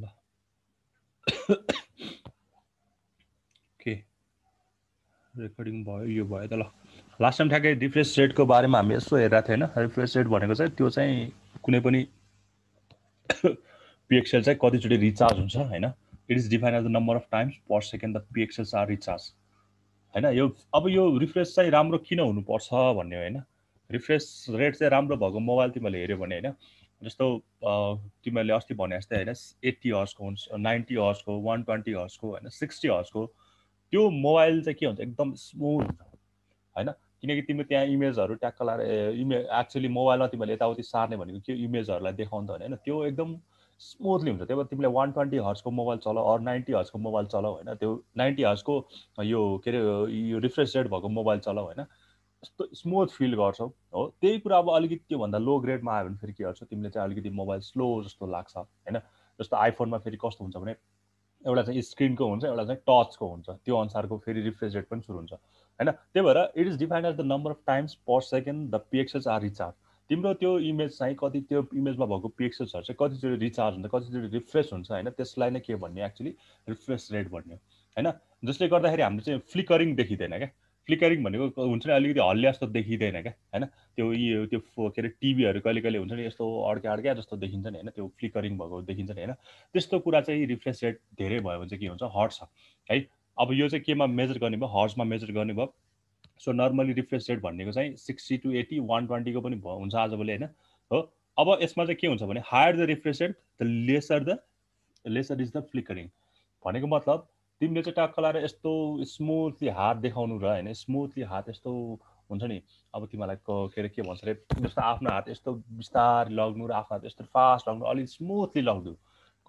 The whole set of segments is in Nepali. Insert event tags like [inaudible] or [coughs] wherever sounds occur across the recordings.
ल के रेकर्डिङ भयो यो भयो त ल लास्ट टाइम ठ्याक्कै रिफ्रेस रेटको बारेमा हामी यसो हेरेको थियो होइन रिफ्रेस रेट भनेको चाहिँ त्यो चाहिँ कुनै पनि पिएक्सएल चाहिँ कतिचोटि रिचार्ज हुन्छ होइन it is define as the number of times per second the pixels are recharge होइन यो अब यो रिफ्रेस चाहिँ राम्रो किन हुनुपर्छ भन्ने होइन रिफ्रेस रेट चाहिँ राम्रो भएको मोबाइल तिमीहरूले हेऱ्यो भने होइन जस्तो तिमीहरूले अस्ति भने जस्तै होइन एट्टी हर्सको हुन्छ नाइन्टी हर्सको वान ट्वेन्टी हर्सको होइन सिक्सटी हर्सको त्यो मोबाइल चाहिँ के हुन्छ एकदम स्मुथ हुन्छ होइन किनकि तिमी त्यहाँ इमेजहरू ट्याक्क लाएर इमेज एक्चुली मोबाइलमा तिमीहरूले यताउति सार्ने भनेको के इमेजहरूलाई देखाउँदा होइन त्यो एकदम स्मुथली हुन्छ त्यही भएर तिमीले वान ट्वेन्टी हर्सको मोबाइल चलाऊ अरू नाइन्टी हर्सको मोबाइल चलाऊ होइन त्यो नाइन्टी हर्सको यो के अरे यो रिफ्रेस रेट भएको मोबाइल चलाऊ होइन कस्तो स्मुथ फिल गर्छौ हो त्यही कुरा अब अलिकति त्योभन्दा लो ग्रेडमा आयो भने फेरि के गर्छ तिमीले चाहिँ अलिकति मोबाइल स्लो जस्तो लाग्छ होइन जस्तो आइफोनमा फेरि कस्तो हुन्छ भने एउटा चाहिँ स्क्रिनको हुन्छ एउटा चाहिँ टचको हुन्छ त्यो अनुसारको फेरि रिफ्रेस रेट पनि सुरु हुन्छ होइन त्यही भएर it is defined as the number of times per second the pixels are recharge तिम्रो त्यो इमेज चाहिँ कति त्यो इमेजमा भएको पिक्सल्सहरू चाहिँ कतिचोटि रिचार्ज हुन्छ कतिचोटि रिफ्रेस हुन्छ होइन त्यसलाई नै के भन्ने एक्चुली रिफ्रेस रेट भन्ने होइन जसले गर्दाखेरि हामीले चाहिँ फ्लिकरिङ देखिँदैन क्या फ्लिकरिङ भनेको हुन्छ नि अलिकति हल्ले जस्तो देखिँदैन क्या होइन त्यो यो त्यो के अरे टिभीहरू कहिले कहिले हुन्छ नि यस्तो अड्क्या अड्क्या जस्तो देखिन्छ नि होइन त्यो फ्लिकरिङ भएको देखिन्छ नि होइन त्यस्तो कुरा चाहिँ रिफ्रेस रेट धेरै भयो भने चाहिँ के हुन्छ छ है अब यो चाहिँ केमा मेजर गर्ने भयो हर्ट्समा मेजर गर्ने भयो सो नर्मली रिफ्रेस रेट भनेको चाहिँ सिक्सटी टु एटी वान ट्वेन्टीको पनि भयो हुन्छ आजभोलि होइन हो अब यसमा चाहिँ के हुन्छ भने higher the refresh rate the lesser the lesser is the flickering भनेको मतलब तिमीले चाहिँ टाक लगाएर यस्तो स्मुथली हात देखाउनु र होइन स्मुथली हात यस्तो हुन्छ नि अब तिमीलाई के अरे के भन्छ अरे जस्तो आफ्नो हात यस्तो बिस्तारै लग्नु र आफ्नो हात यस्तो फास्ट लग्नु अलिक स्मुथली लग्नु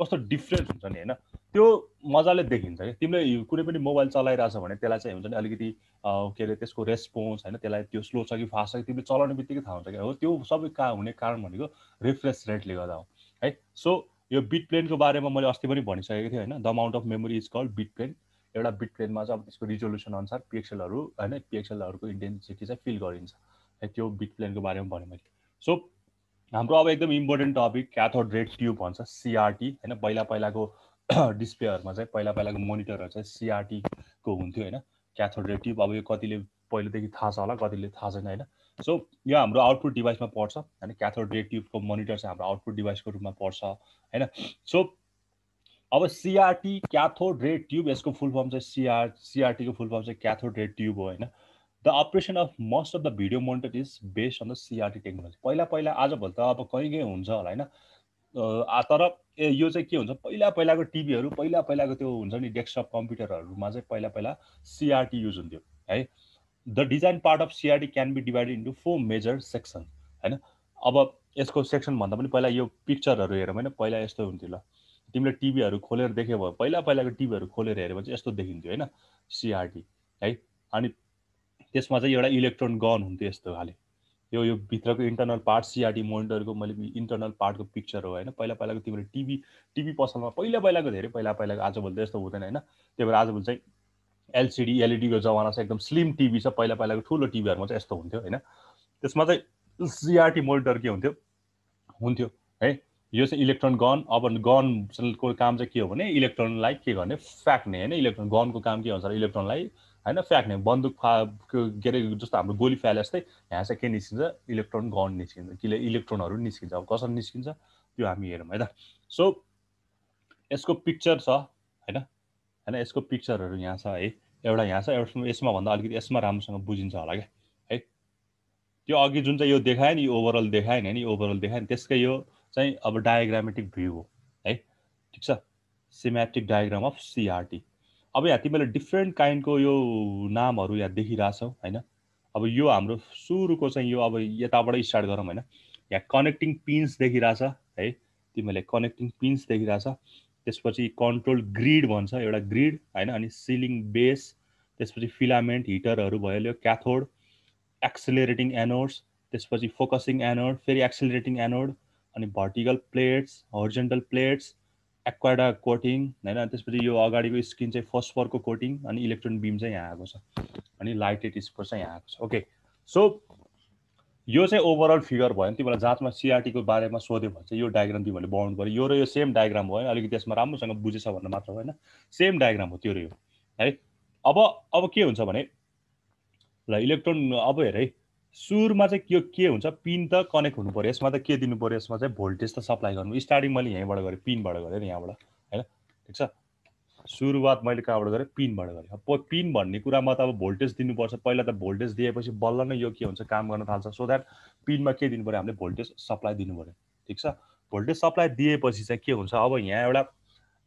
कस्तो डिफ्रेन्स हुन्छ नि होइन त्यो मजाले देखिन्छ कि तिमीले कुनै पनि मोबाइल चलाइरहेछ भने त्यसलाई चाहिँ हुन्छ नि अलिकति के अरे त्यसको रेस्पोन्स होइन त्यसलाई त्यो स्लो छ कि फास्ट छ कि तिमीले चलाउने बित्तिकै थाहा हुन्छ कि हो त्यो सबै का हुने कारण भनेको रिफ्रेस रेटले गर्दा हो है सो यो बिट प्लेनको बारेमा मैले अस्ति पनि भनिसकेको थिएँ होइन the amount of memory is called bit plane एउटा बिट प्लेनमा चाहिँ अब त्यसको रिजोल्युसन अनुसार पिएक्सएलहरू होइन पिएक्सएलहरूको इन्टेन्सिटी चाहिँ फिल गरिन्छ है त्यो बिट प्लेनको बारेमा भने मैले सो हाम्रो अब एकदम important topic cathode ray tube भन्छ सिआरटी होइन पहिला पहिलाको डिस्प्लेहरूमा [clears throat] चाहिँ पहिला पहिलाको मोनिटरहरू चाहिँ सिआरटीको हुन्थ्यो होइन क्याथोड रेड ट्युब अब यो कतिले पहिलेदेखि थाहा छ होला कतिले थाहा छैन होइन सो यो हाम्रो आउटपुट डिभाइसमा पर्छ होइन क्याथोड रे ट्युबको मोनिटर चाहिँ हाम्रो आउटपुट डिभाइसको रूपमा पर्छ होइन सो अब सिआरटी क्याथोड रे ट्युब यसको फुल फर्म चाहिँ सिआर सिआरटीको फुल फर्म चाहिँ क्याथोड रे ट्युब हो होइन the operation of most of the video monitor is based on the CRT technology पहिला पहिला आजभोलि त अब कहीँ कहीँ हुन्छ होला होइन तर ए यो चाहिँ के हुन्छ पहिला पहिलाको टिभीहरू पहिला पहिलाको त्यो हुन्छ नि डेस्कटप कम्प्युटरहरूमा चाहिँ पहिला पहिला सिआरटी युज हुन्थ्यो है the design part of CRT can be divided into four major section होइन अब यसको सेक्सन भन्दा पनि पहिला यो पिक्चरहरू हेरौँ होइन पहिला यस्तो हुन्थ्यो ल तिमीले टिभीहरू खोलेर देख्यो भयो पहिला पहिलाको टिभीहरू खोलेर हेऱ्यो भने चाहिँ यस्तो देखिन्थ्यो होइन सिआरडी है अनि त्यसमा चाहिँ एउटा इलेक्ट्रोन गन हुन्थ्यो यस्तो खाले यो यो भित्रको इन्टरनल पार्ट सिआरडी मोनिटरको मैले इन्टरनल पार्टको पिक्चर हो होइन पहिला पहिलाको तिमीले टिभी टिभी पसलमा पहिला पहिलाको धेरै पहिला पहिलाको आजभोलि त यस्तो हुँदैन होइन त्यही भएर आजभोलि चाहिँ एलसिडी एलइडीको जमाना छ एकदम स्लिम टिभी छ पहिला पहिलाको ठुलो टिभीहरूमा चाहिँ यस्तो हुन्थ्यो होइन त्यसमा चाहिँ सिआरटी मोनिटर के हुन्थ्यो हुन्थ्यो है यो चाहिँ इलेक्ट्रोन गन अब गनको काम चाहिँ के हो भने इलेक्ट्रोनलाई के गर्ने फ्याँक्ने होइन इलेक्ट्रोन गनको काम के हुन्छ इलेक्ट्रोनलाई होइन फ्याँक्ने बन्दुक फा के अरे जस्तो हाम्रो गोली फ्याले जस्तै यहाँ चाहिँ के निस्किन्छ इलेक्ट्रोन गन निस्किन्छ किन इलेक्ट्रोनहरू निस्किन्छ अब कसरी निस्किन्छ त्यो हामी हेरौँ है त सो यसको पिक्चर छ होइन होइन यसको पिक्चरहरू यहाँ छ है एउटा यहाँ छ एउटा यसमा भन्दा अलिकति यसमा राम्रोसँग बुझिन्छ होला क्या है त्यो अघि जुन चाहिँ यो देखायो नि ओभरअल देखायो नि होइन ओभरअल देखायो नि त्यसकै यो चाहिँ अब डायग्रामेटिक भ्यू हो है ठिक छ सिमेट्रिक डायग्राम अफ सिआरटी अब यहाँ तिमीले डिफ्रेन्ट काइन्डको यो नामहरू यहाँ देखिरहेछौ होइन अब यो हाम्रो सुरुको चाहिँ यो अब यताबाट स्टार्ट गरौँ होइन यहाँ कनेक्टिङ पिन्स देखिरहेछ है तिमीहरूले कनेक्टिङ पिन्स देखिरहेछ त्यसपछि कन्ट्रोल ग्रिड भन्छ एउटा ग्रिड होइन अनि सिलिङ बेस त्यसपछि फिलामेन्ट हिटरहरू भइहाल्यो क्याथोड एक्सिलेरेटिङ एनोड्स त्यसपछि फोकसिङ एनोड फेरि एक्सिलेरेटिङ एनोड अनि vertical plates horizontal plates aquadag coating होइन त्यसपछि यो अगाडिको स्किन चाहिँ फस्फरको कोटिङ अनि इलेक्ट्रोन बिम चाहिँ यहाँ आएको छ अनि लाइटेड स्पोर चाहिँ यहाँ आएको छ ओके सो यो चाहिँ ओभरअल फिगर भयो भने तिमीलाई जाँचमा सिआरटीको बारेमा सोध्यो भने चाहिँ यो डायग्राम तिमीहरूले बनाउनु पऱ्यो यो र यो सेम डायग्राम भयो अलिकति त्यसमा राम्रोसँग बुझेछ भन्नु मात्र होइन सेम डायग्राम हो त्यो र यो है अब अब के हुन्छ भने ल इलेक्ट्रोन अब हेर है सुरमा चाहिँ यो के हुन्छ पिन त कनेक्ट हुनु पऱ्यो यसमा त के दिनु पऱ्यो यसमा चाहिँ भोल्टेज त सप्लाई गर्नु स्टार्टिङ मैले यहीँबाट गरेँ पिनबाट गरेँ नि यहाँबाट होइन ठिक छ सुरुवात मैले कहाँबाट गरेँ पिनबाट गरेँ अब पिन भन्ने कुरामा त अब भोल्टेज दिनुपर्छ पहिला त भोल्टेज दिएपछि बल्ल नै यो के हुन्छ काम गर्न थाल्छ सो द्याट पिनमा के दिनु पऱ्यो हामीले भोल्टेज सप्लाई दिनु पऱ्यो ठिक छ भोल्टेज सप्लाई दिएपछि चाहिँ के हुन्छ अब यहाँ एउटा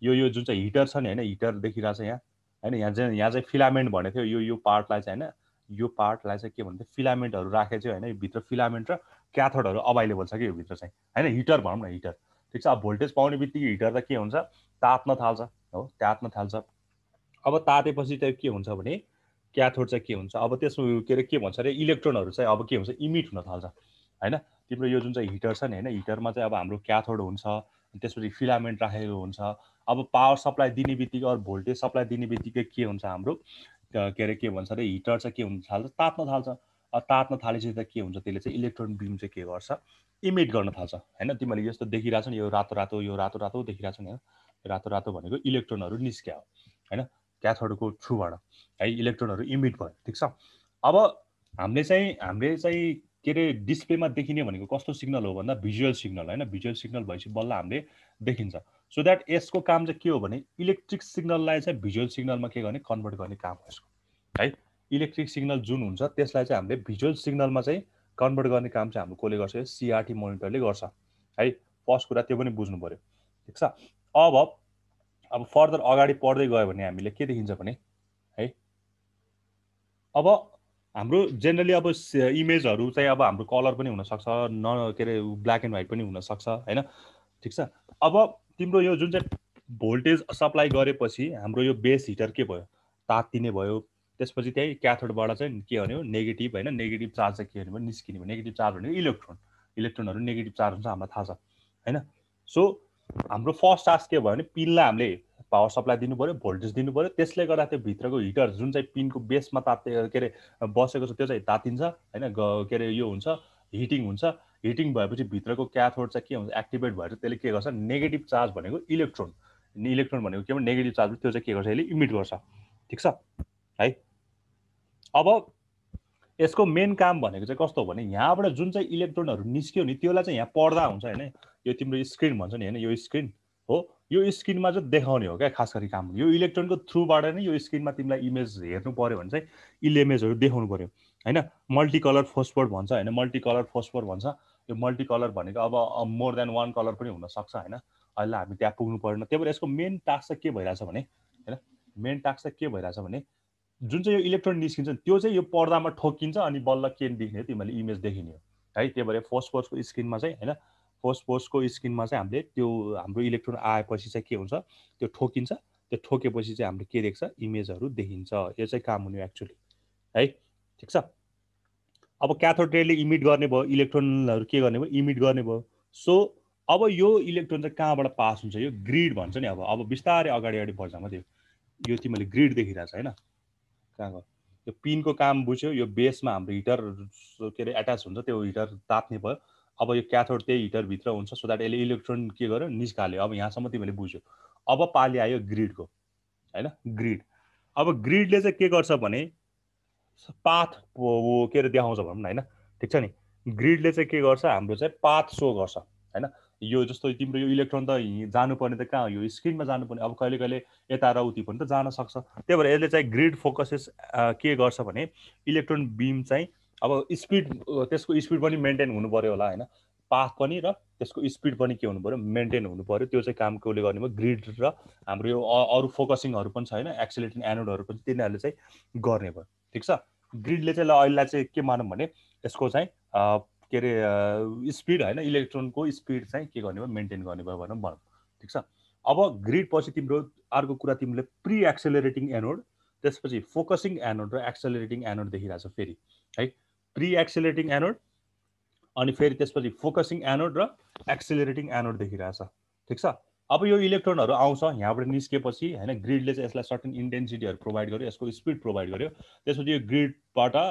यो यो जुन चाहिँ हिटर छ नि होइन हिटर देखिरहेको छ यहाँ होइन यहाँ चाहिँ यहाँ चाहिँ फिलामेन्ट भनेको थियो यो यो पार्टलाई चाहिँ होइन यो पार्टलाई चाहिँ के भन्थ्यो फिलामेन्टहरू राखेको थियो होइन यो भित्र फिलामेन्ट र क्याथोडहरू अभाइलेबल छ कि यो भित्र चाहिँ होइन हिटर भनौँ न हिटर ठिक छ अब भोल्टेज पाउने बित्तिकै हिटर त के हुन्छ तात्न थाल्छ हो तात्न थाल्छ अब तातेपछि चाहिँ के हुन्छ भने क्याथोड चाहिँ के हुन्छ अब त्यसमा के अरे के भन्छ अरे इलेक्ट्रोनहरू चाहिँ अब के हुन्छ इमिट हुन थाल्छ होइन तिम्रो यो जुन चाहिँ हिटर छ नि होइन हिटरमा चाहिँ अब हाम्रो क्याथोड हुन्छ त्यसपछि फिलामेन्ट राखेको हुन्छ अब पावर सप्लाई दिने बित्तिकै अरू भोल्टेज सप्लाई दिने बित्तिकै के हुन्छ हाम्रो के अरे के भन्छ अरे हिटर चाहिँ के हुन थाल्छ तात्न थाल्छ तात्न थालेपछि त के हुन्छ त्यसले चाहिँ इलेक्ट्रोन बिम चाहिँ के गर्छ इमिट गर्न थाल्छ होइन तिमीहरूले यस्तो देखिरहेको छ नि यो रातो रातो यो रातो रातो देखिरहेको नि नि रातो रातो भनेको इलेक्ट्रोनहरू निस्क्या हो होइन क्याथोडको थ्रुबाट है इलेक्ट्रोनहरू इमिट भयो ठिक छ अब हामीले चाहिँ हामीले चाहिँ के अरे डिस्प्लेमा देखिने भनेको कस्तो सिग्नल हो भन्दा भिजुअल सिग्नल होइन भिजुअल सिग्नल भएपछि बल्ल हामीले देखिन्छ सो द्याट यसको काम चाहिँ के हो भने इलेक्ट्रिक सिग्नललाई चाहिँ भिजुअल सिग्नलमा के गर्ने कन्भर्ट गर्ने काम हो यसको है इलेक्ट्रिक सिग्नल जुन हुन्छ त्यसलाई चाहिँ हामीले भिजुअल सिग्नलमा चाहिँ कन्भर्ट गर्ने काम चाहिँ हाम्रो कसले गर्छ सिआरटी मोनिटरले गर्छ है फर्स्ट कुरा त्यो पनि बुझ्नु पऱ्यो ठिक छ अब अब फर्दर अगाडि पढ्दै गयो भने हामीले के देखिन्छ भने है अब हाम्रो जेनरली अब इमेजहरू चाहिँ अब हाम्रो कलर पनि हुनसक्छ न के अरे ब्ल्याक एन्ड व्हाइट पनि हुनसक्छ होइन ठिक छ अब तिम्रो यो जुन चाहिँ भोल्टेज सप्लाई गरेपछि हाम्रो यो बेस हिटर के भयो तातिने भयो त्यसपछि त्यही क्याथोडबाट चाहिँ के भन्यो नेगेटिभ होइन नेगेटिभ चार्ज चाहिँ के भन्यो निस्किने भयो नेगेटिभ चार्ज भनेको इलेक्ट्रोन इलेक्ट्रोनहरू नेगेटिभ चार्ज हुन्छ हामीलाई थाहा छ होइन सो हाम्रो फर्स्ट टास्क के भयो भने पिनलाई हामीले पावर सप्लाई दिनु पऱ्यो भोल्टेज दिनु पऱ्यो त्यसले गर्दा त्यो भित्रको हिटर जुन चाहिँ पिनको बेसमा ताते के अरे बसेको छ त्यो चाहिँ तातिन्छ होइन के अरे यो हुन्छ हिटिङ हुन्छ हिटिङ भएपछि भित्रको क्याथोड चाहिँ के हुन्छ एक्टिभेट भएर त्यसले के गर्छ नेगेटिभ चार्ज भनेको इलेक्ट्रोन इलेक्ट्रोन भनेको के भने नेगेटिभ चार्ज त्यो चाहिँ के गर्छ यसले इमिट गर्छ ठिक छ है अब यसको मेन काम भनेको चाहिँ कस्तो हो भने यहाँबाट जुन चाहिँ इलेक्ट्रोनहरू निस्क्यो नि त्यसलाई चाहिँ यहाँ पर्दा हुन्छ होइन यो तिम्रो स्क्रिन भन्छ नि होइन यो स्क्रिन हो यो स्क्रिनमा चाहिँ देखाउने हो क्या खास गरी काम यो इलेक्ट्रोनको थ्रुबाट नै यो स्क्रिनमा तिमीलाई इमेज हेर्नु पऱ्यो भने चाहिँ इलेमेजहरू देखाउनु पऱ्यो होइन मल्टी कलर फोस्फोर भन्छ होइन मल्टी कलर फोस्फोर भन्छ यो मल्टी कलर भनेको अब मोर देन वान कलर पनि हुनसक्छ होइन अहिले हामी त्यहाँ पुग्नु परेन त्यही भएर यसको मेन टास्क चाहिँ के भइरहेछ भने होइन मेन टास्क चाहिँ के भइरहेछ भने जुन चाहिँ यो इलेक्ट्रोन निस्किन्छ त्यो चाहिँ यो पर्दामा ठोकिन्छ अनि बल्ल के देखिने तिमीहरूले इमेज देखिने हो है त्यही भएर फोस्फोर्सको स्क्रिनमा चाहिँ होइन फोस्फोर्सको स्क्रिनमा चाहिँ हामीले त्यो हाम्रो इलेक्ट्रोन आएपछि चाहिँ के हुन्छ त्यो ठोकिन्छ त्यो ठोकेपछि चाहिँ हामीले के देख्छ इमेजहरू देखिन्छ यो चाहिँ काम हुने एक्चुली है ठिक छ अब क्याथोड्रेडले इमिट गर्ने भयो इलेक्ट्रोनहरू के गर्ने भयो इमिट गर्ने भयो सो अब यो इलेक्ट्रोन चाहिँ कहाँबाट पास हुन्छ यो ग्रिड भन्छ नि अब अब बिस्तारै अगाडि अगाडि बढ्छ मात्रै यो तिमीले ग्रिड देखिरहेको छ होइन कहाँ गयो यो पिनको काम बुझ्यो यो बेसमा हाम्रो हिटर के अरे एट्याच हुन्छ त्यो हिटर तात्ने भयो अब यो क्याथोड त्यही हिटरभित्र हुन्छ सो द्याट यसले इलेक्ट्रोन के गर्यो निस्काल्यो अब यहाँसम्म तिमीले बुझ्यो अब पालि आयो ग्रिडको होइन ग्रिड अब ग्रिडले चाहिँ के गर्छ भने पाथ के अरे देखाउँछ भनौँ न होइन ठिक छ नि ग्रिडले चाहिँ के गर्छ हाम्रो चाहिँ पाथ सो गर्छ होइन यो जस्तो तिम्रो यो इलेक्ट्रोन त जानुपर्ने त कहाँ यो स्क्रिनमा जानुपर्ने अब कहिले कहिले यता र उति पनि त जान सक्छ त्यही भएर यसले चाहिँ ग्रिड फोकसेस के गर्छ भने इलेक्ट्रोन बिम चाहिँ अब स्पिड त्यसको स्पिड पनि मेन्टेन हुनु पऱ्यो होला होइन पाथ पनि र त्यसको स्पिड पनि के हुनु पऱ्यो मेन्टेन हुनु पऱ्यो त्यो चाहिँ काम कसले गर्ने भयो ग्रिड र हाम्रो यो अरू फोकसिङहरू पनि छ होइन एक्सिलेटिङ एनोडहरू पनि तिनीहरूले चाहिँ गर्ने भयो ठिक छ ग्रिडले चाहिँ ल अहिले चाहिँ के मानौँ भने यसको चाहिँ के अरे स्पिड होइन इलेक्ट्रोनको स्पिड चाहिँ के गर्ने भयो मेन्टेन गर्ने भयो भनौँ भनौँ ठिक छ अब ग्रिड पछि तिम्रो अर्को कुरा तिमीले प्रि एक्सेलरेटिङ एनोड त्यसपछि फोकसिङ एनोड र एक्सेलरेटिङ एनोड देखिरहेको छ फेरि है प्रि एक्सेलरेटिङ एनोड अनि फेरि त्यसपछि फोकसिङ एनोड र एक्सेलरेटिङ एनोड देखिरहेछ ठिक छ अब यो इलेक्ट्रोनहरू आउँछ यहाँबाट निस्केपछि होइन ग्रिडले चाहिँ यसलाई सर्टन इन्टेन्सिटीहरू प्रोभाइड गर्यो यसको स्पिड प्रोभाइड गर्यो त्यसपछि यो ग्रिडबाट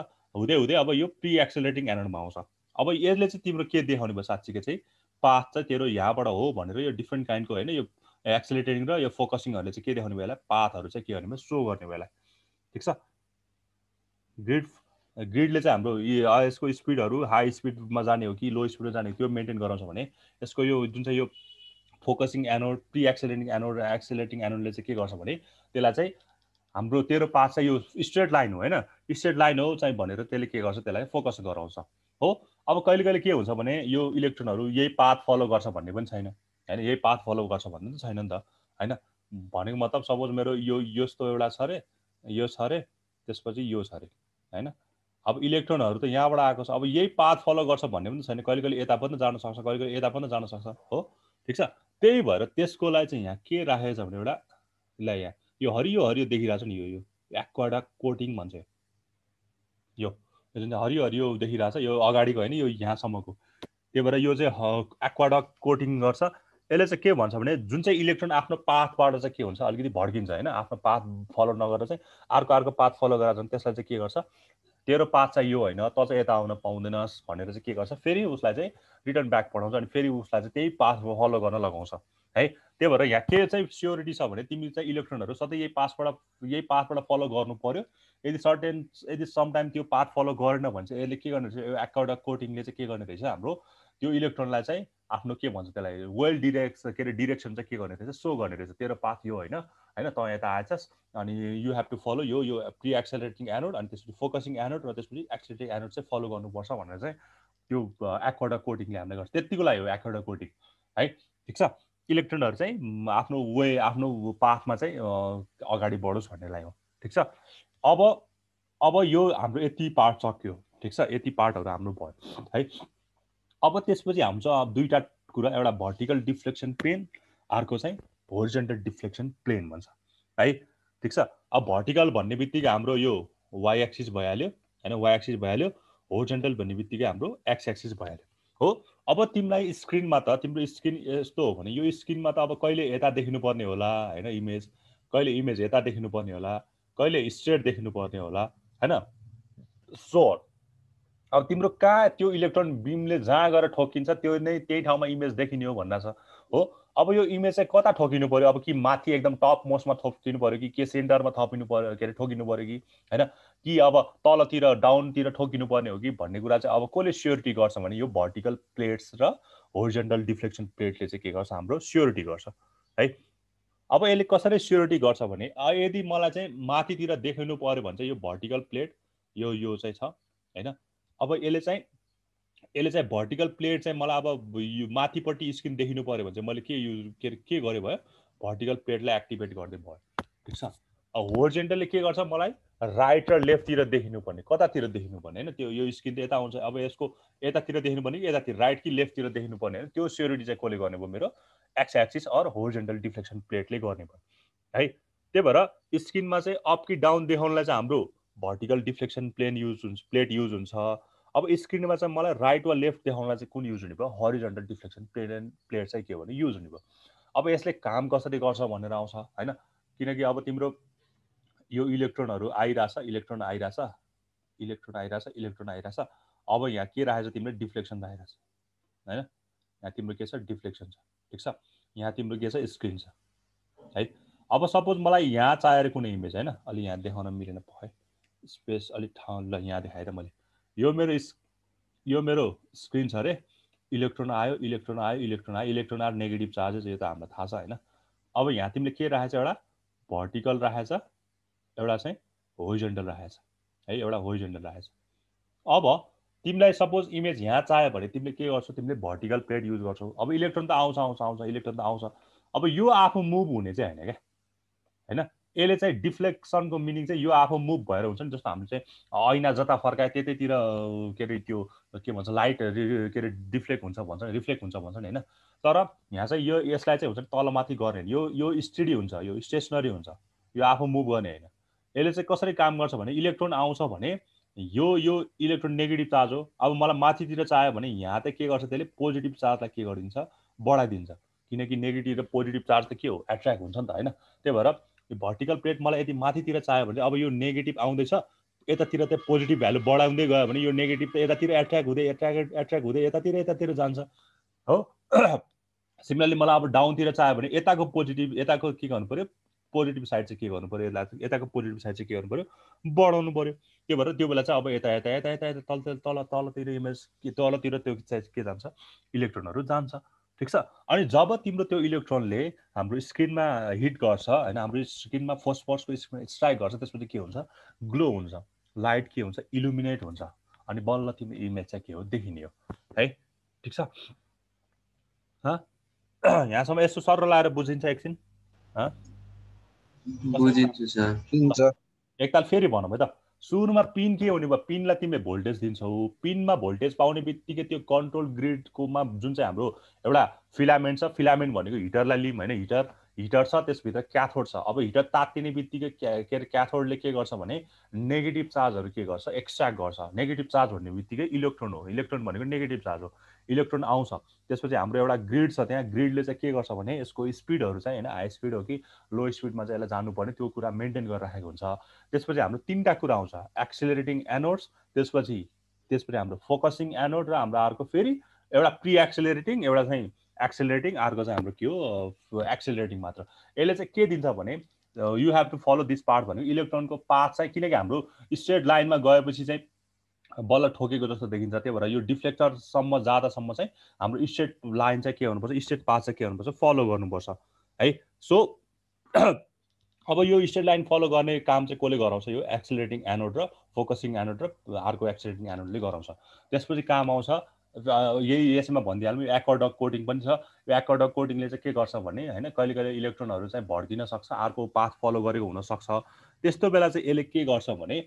हुँदै हुँदै अब यो प्रि एक्सेलरेटिङ एनोडमा आउँछ अब यसले चाहिँ तिम्रो के देखाउने भयो साँच्चीको चाहिँ पाथ चाहिँ तेरो यहाँबाट हो भनेर यो डिफ्रेन्ट काइन्डको होइन यो एक्सिलेटेरिङ र यो फोकसिङहरूले चाहिँ के देखाउने भयो यसलाई पाथहरू चाहिँ के गर्ने भयो सो गर्ने भयो यसलाई ठिक छ ग्रिड ग्रिडले चाहिँ हाम्रो यसको स्पिडहरू हाई स्पिडमा जाने हो कि लो स्पिडमा जाने हो त्यो मेन्टेन गराउँछ भने यसको यो जुन चाहिँ यो focusing anode pre accelerating anode र एक्सिलेटिङ एनोडले चाहिँ के गर्छ भने त्यसलाई चाहिँ हाम्रो तेरो पाथ चाहिँ यो स्ट्रेट लाइन हो होइन स्ट्रेट लाइन हो चाहिँ भनेर त्यसले के गर्छ त्यसलाई फोकस गराउँछ हो अब कहिले कहिले के हुन्छ भने यो इलेक्ट्रोनहरू यही पाथ फलो गर्छ भन्ने पनि छैन होइन यही पाथ फलो गर्छ भन्ने त छैन नि त होइन भनेको मतलब सपोज मेरो यो यस्तो एउटा छ अरे यो छ अरे त्यसपछि यो छ अरे होइन अब इलेक्ट्रोनहरू त यहाँबाट आएको छ अब यही पाथ फलो गर्छ भन्ने पनि छैन कहिले कहिले यता पनि जान सक्छ कहिले कहिले यता पनि जान सक्छ हो ठिक छ त्यही भएर त्यसको लागि चाहिँ यहाँ के राखेको छ भने एउटा ल यहाँ यो हरियो हरियो देखिरहेको छ नि यो यो एक्वाडा कोटिङ भन्छ जुन चाहिँ हरियो हरियो देखिरहेको छ यो अगाडिको होइन यो यहाँसम्मको त्यही भएर यो चाहिँ एक्वाडक कोटिङ गर्छ यसले चाहिँ के भन्छ भने जुन चाहिँ इलेक्ट्रोन आफ्नो पाथबाट चाहिँ के हुन्छ अलिकति भड्किन्छ होइन आफ्नो पाथ फलो नगरेर चाहिँ अर्को अर्को पाथ फलो गरेर त्यसलाई चाहिँ के गर्छ तेरो पात चाहिँ यो होइन त चाहिँ यता आउन पाउँदैनस् भनेर चाहिँ के गर्छ फेरि उसलाई चाहिँ रिटर्न ब्याक पठाउँछ अनि फेरि उसलाई चाहिँ त्यही पास फलो गर्न लगाउँछ है त्यही भएर यहाँ के चाहिँ स्योरिटी छ भने तिमीले चाहिँ इलेक्ट्रोनहरू सधैँ यही पासबाट यही पासबाट फलो गर्नु पऱ्यो यदि सर्टेन यदि समटाइम त्यो पाथ फलो गरेन भने चाहिँ यसले के गर्नु रहेछ यो एकाउटा कोटिङले चाहिँ के गर्ने रहेछ हाम्रो त्यो इलेक्ट्रोनलाई चाहिँ आफ्नो के भन्छ त्यसलाई वेल डिरेक्स के अरे डिरेक्सन चाहिँ के गर्ने रहेछ सो गर्ने रहेछ तेरो पाथ यो होइन होइन त यता आएछस् अनि यु हेभ टु फलो यो यो प्री एक्सेलरेटिङ एनोड अनि त्यसपछि फोकसिङ एनोड र त्यसपछि एक्सेलरेटिङ एनोड चाहिँ फलो गर्नुपर्छ भनेर चाहिँ त्यो एक्वाडा कोटिङले हामीले गर्छ त्यतिको लागि हो एक्वाडा कोटिङ है ठिक छ इलेक्ट्रोनहरू चाहिँ आफ्नो वे आफ्नो पाथमा चाहिँ अगाडि बढोस् भन्नेलाई हो ठिक छ अब अब यो हाम्रो यति पार्ट सक्यो ठिक छ यति पार्टहरू हाम्रो भयो है अब त्यसपछि हाम्रो दुईवटा कुरा एउटा भर्टिकल डिफ्लेक्सन प्लेन अर्को चाहिँ होरिजेन्टल डिफ्लेक्सन प्लेन भन्छ है ठिक छ अब भर्टिकल भन्ने बित्तिकै हाम्रो यो वाइ एक्सिस भइहाल्यो होइन वाइ एक्सिस भइहाल्यो होरिजेन्टल भन्ने बित्तिकै हाम्रो एक्स एक्सिस भइहाल्यो हो अब तिमीलाई स्क्रिनमा त तिम्रो स्क्रिन यस्तो हो भने यो स्क्रिनमा त अब कहिले यता देख्नुपर्ने होला होइन इमेज कहिले इमेज यता देख्नुपर्ने होला कहिले स्ट्रेट देख्नुपर्ने होला होइन सोर्ट अब तिम्रो कहाँ त्यो इलेक्ट्रोन बिमले जहाँ गएर ठोकिन्छ त्यो नै त्यही ठाउँमा इमेज देखिने हो भन्दा छ हो अब यो इमेज चाहिँ कता ठोकिनु पऱ्यो अब कि माथि एकदम टप मोस्टमा थोकिनु पऱ्यो कि के सेन्टरमा थपिनु पऱ्यो के अरे ठोकिनु पऱ्यो कि होइन कि अब तलतिर डाउनतिर ठोकिनु पर्ने हो कि भन्ने कुरा चाहिँ अब कसले स्योरिटी गर्छ भने यो भर्टिकल प्लेट्स र होरिजेन्टल डिफ्लेक्सन प्लेटले चाहिँ के गर्छ हाम्रो स्योरिटी गर्छ है अब यसले कसरी स्योरिटी गर्छ भने यदि मलाई चाहिँ माथितिर देखाउनु पऱ्यो भने चाहिँ यो भर्टिकल प्लेट यो यो चाहिँ छ होइन अब यसले चाहिँ यसले चाहिँ भर्टिकल प्लेट चाहिँ मलाई अब यो माथिपट्टि स्क्रिन देखिनु पऱ्यो भने चाहिँ मैले के युज के के गरेँ भयो भर्टिकल प्लेटलाई एक्टिभेट गरिदिनु भयो ठिक छ अब होर्जेन्टलले के गर्छ मलाई राइट र लेफ्टतिर देखिनुपर्ने कतातिर देखिनुपर्ने होइन त्यो यो स्क्रिन त यता आउँछ अब यसको यतातिर पर्ने कि यतातिर राइट कि लेफ्टतिर पर्ने होइन त्यो स्योरिटी चाहिँ कसले गर्ने भयो मेरो x axis or horizontal deflection प्लेटले गर्ने भयो है त्यही भएर स्क्रिनमा चाहिँ अप कि डाउन देखाउनलाई चाहिँ हाम्रो भर्टिकल डिफ्लेक्सन प्लेन युज हुन्छ प्लेट युज हुन्छ अब स्क्रिनमा चाहिँ मलाई राइट वा लेफ्ट देखाउनलाई चाहिँ कुन युज हुने भयो horizontal deflection plane and player चाहिँ के भने युज हुने भयो अब यसले काम कसरी गर्छ भनेर आउँछ होइन किनकि अब तिम्रो यो इलेक्ट्रोनहरू आइरहेछ इलेक्ट्रोन आइरहेछ इलेक्ट्रोन आइरहेछ इलेक्ट्रोन आइरहेछ अब यहाँ के राखेको छ तिमीले डिफ्लेक्सन राखेको छ होइन यहाँ तिम्रो के छ डिफ्लेक्सन छ ठिक छ यहाँ तिम्रो के छ स्क्रिन छ है अब सपोज मलाई यहाँ चाहेर कुनै इमेज होइन अलि यहाँ देखाउन मिलेन भयो स्पेस अलिक ठाउँ ल यहाँ देखाएर मैले यो मेरो यो मेरो स्क्रिन छ अरे इलेक्ट्रोन आयो इलेक्ट्रोन आयो इलेक्ट्रोन आयो इलेक्ट्रोन आएर नेगेटिभ चार्जेस यो त हामीलाई थाहा छ होइन अब यहाँ तिमीले के राखेछ एउटा भर्टिकल राखेछ एउटा चाहिँ होइजेन्डल राखेछ है एउटा होइजेन्डल राखेछ अब तिमीलाई सपोज इमेज यहाँ चाह्यो भने तिमीले के गर्छौ तिमीले भर्टिकल प्लेट युज गर्छौ अब इलेक्ट्रोन त आउँछ आउँछ आउँछ इलेक्ट्रोन त आउँछ अब यो आफू मुभ हुने चाहिँ होइन क्या होइन यसले चाहिँ डिफ्लेक्सनको मिनिङ चाहिँ यो आफू मुभ भएर हुन्छ नि जस्तो हाम्रो चाहिँ ऐना जता फर्काए त्यतैतिर के अरे त्यो के भन्छ लाइट के अरे डिफ्लेक्ट हुन्छ भन्छ नि रिफ्लेक्ट हुन्छ भन्छ नि होइन तर यहाँ चाहिँ यो यसलाई चाहिँ हुन्छ नि तलमाथि गर्ने यो यो स्टडी हुन्छ यो स्टेसनरी हुन्छ यो आफू मुभ गर्ने होइन यसले चाहिँ कसरी काम गर्छ भने इलेक्ट्रोन आउँछ भने यो यो इलेक्ट्रोन नेगेटिभ चार्ज हो अब मलाई माथितिर चाहियो भने यहाँ त के गर्छ त्यसले पोजिटिभ चार्जलाई के गरिदिन्छ बढाइदिन्छ किनकि नेगेटिभ र पोजिटिभ चार्ज त के हो एट्र्याक्ट हुन्छ नि त होइन त्यही भएर यो भर्टिकल प्लेट मलाई यति माथितिर चाहियो भने अब यो नेगेटिभ आउँदैछ यतातिर त पोजिटिभ भ्यालु बढाउँदै गयो भने यो नेगेटिभ त यतातिर एट्र्याक्ट हुँदै एट्र्याक्ट एट्र्याक्ट हुँदै यतातिर यतातिर जान्छ हो सिमिलरली [clears throat] मलाई अब डाउनतिर चाहियो भने यताको पोजिटिभ यताको के गर्नु पऱ्यो पोजिटिभ साइड चाहिँ के गर्नु पऱ्यो यसलाई यताको पोजिटिभ साइड चाहिँ के गर्नु पऱ्यो बढाउनु पऱ्यो त्यो भएर त्यो बेला चाहिँ अब यता यता यता यता यता तल तल तलतिर इमेज तलतिर त्यो के जान्छ इलेक्ट्रोनहरू जान्छ ठिक छ अनि जब तिम्रो त्यो इलेक्ट्रोनले हाम्रो स्क्रिनमा हिट गर्छ होइन हाम्रो स्क्रिनमा फर्स्ट फर्स्टको स्क्रिनमा स्ट्राइक गर्छ त्यसपछि के हुन्छ ग्लो हुन्छ लाइट के हुन्छ इलुमिनेट हुन्छ अनि बल्ल तिम्रो इमेज चाहिँ के हो देखिने हो है ठिक छ [clears throat] यहाँसम्म यसो सर लाएर बुझिन्छ एकछिन एकताल फेरि भनौँ है त सुरुमा पिन के हुने भयो पिनलाई तिमीले भोल्टेज दिन्छौ पिनमा भोल्टेज पाउने बित्तिकै त्यो कन्ट्रोल ग्रिडकोमा जुन चाहिँ हाम्रो एउटा फिलामेन्ट छ फिलामेन्ट भनेको हिटरलाई लिम होइन हिटर हिटर छ त्यसभित्र क्याथोड छ अब हिटर तात्तिने बित्तिकै के अरे क्याथोडले के गर्छ भने नेगेटिभ चार्जहरू के गर्छ एक्स्ट्राक्ट गर्छ नेगेटिभ चार्ज भन्ने बित्तिकै इलेक्ट्रोन हो इलेक्ट्रोन भनेको नेगेटिभ चार्ज हो इलेक्ट्रोन आउँछ त्यसपछि हाम्रो एउटा ग्रिड छ त्यहाँ ग्रिडले चाहिँ के गर्छ भने यसको स्पिडहरू चाहिँ होइन हाई स्पिड हो कि लो स्पिडमा चाहिँ यसलाई जानुपर्ने त्यो कुरा मेन्टेन गरिराखेको हुन्छ त्यसपछि हाम्रो तिनवटा कुरा आउँछ एक्सिलेरेटिङ एनोड्स त्यसपछि त्यसपछि हाम्रो फोकसिङ एनोड र हाम्रो अर्को फेरि एउटा प्रि एक्सिलेरेटिङ एउटा चाहिँ एक्सिलेरेटिङ अर्को चाहिँ हाम्रो के हो एक्सिलेरेटिङ मात्र यसले चाहिँ के दिन्छ भने you have to follow this part भन्यो इलेक्ट्रोनको पाथ चाहिँ किनकि हाम्रो स्ट्रेट लाइनमा गएपछि चाहिँ बल्ल ठोकेको जस्तो देखिन्छ त्यही भएर यो डिफ्लेक्टरसम्म जाँदासम्म चाहिँ हाम्रो स्टेट लाइन चाहिँ के हुनुपर्छ स्टेट पास चाहिँ के हुनुपर्छ फलो गर्नुपर्छ है सो [clears throat] अब यो स्टेट लाइन फलो गर्ने काम चाहिँ कसले गराउँछ यो एक्सिलेटिङ एनोड र फोकसिङ एनोड र अर्को एक्सिलेटिङ एनोडले गराउँछ त्यसपछि काम आउँछ यही यसमा भनिदिइहालौँ यो एक्वाडक कोटिङ पनि छ यो एक्वाडक कोटिङले चाहिँ के गर्छ भने होइन कहिले कहिले इलेक्ट्रोनहरू चाहिँ भड्किन सक्छ अर्को पाथ फलो गरेको हुनसक्छ त्यस्तो बेला चाहिँ यसले के गर्छ भने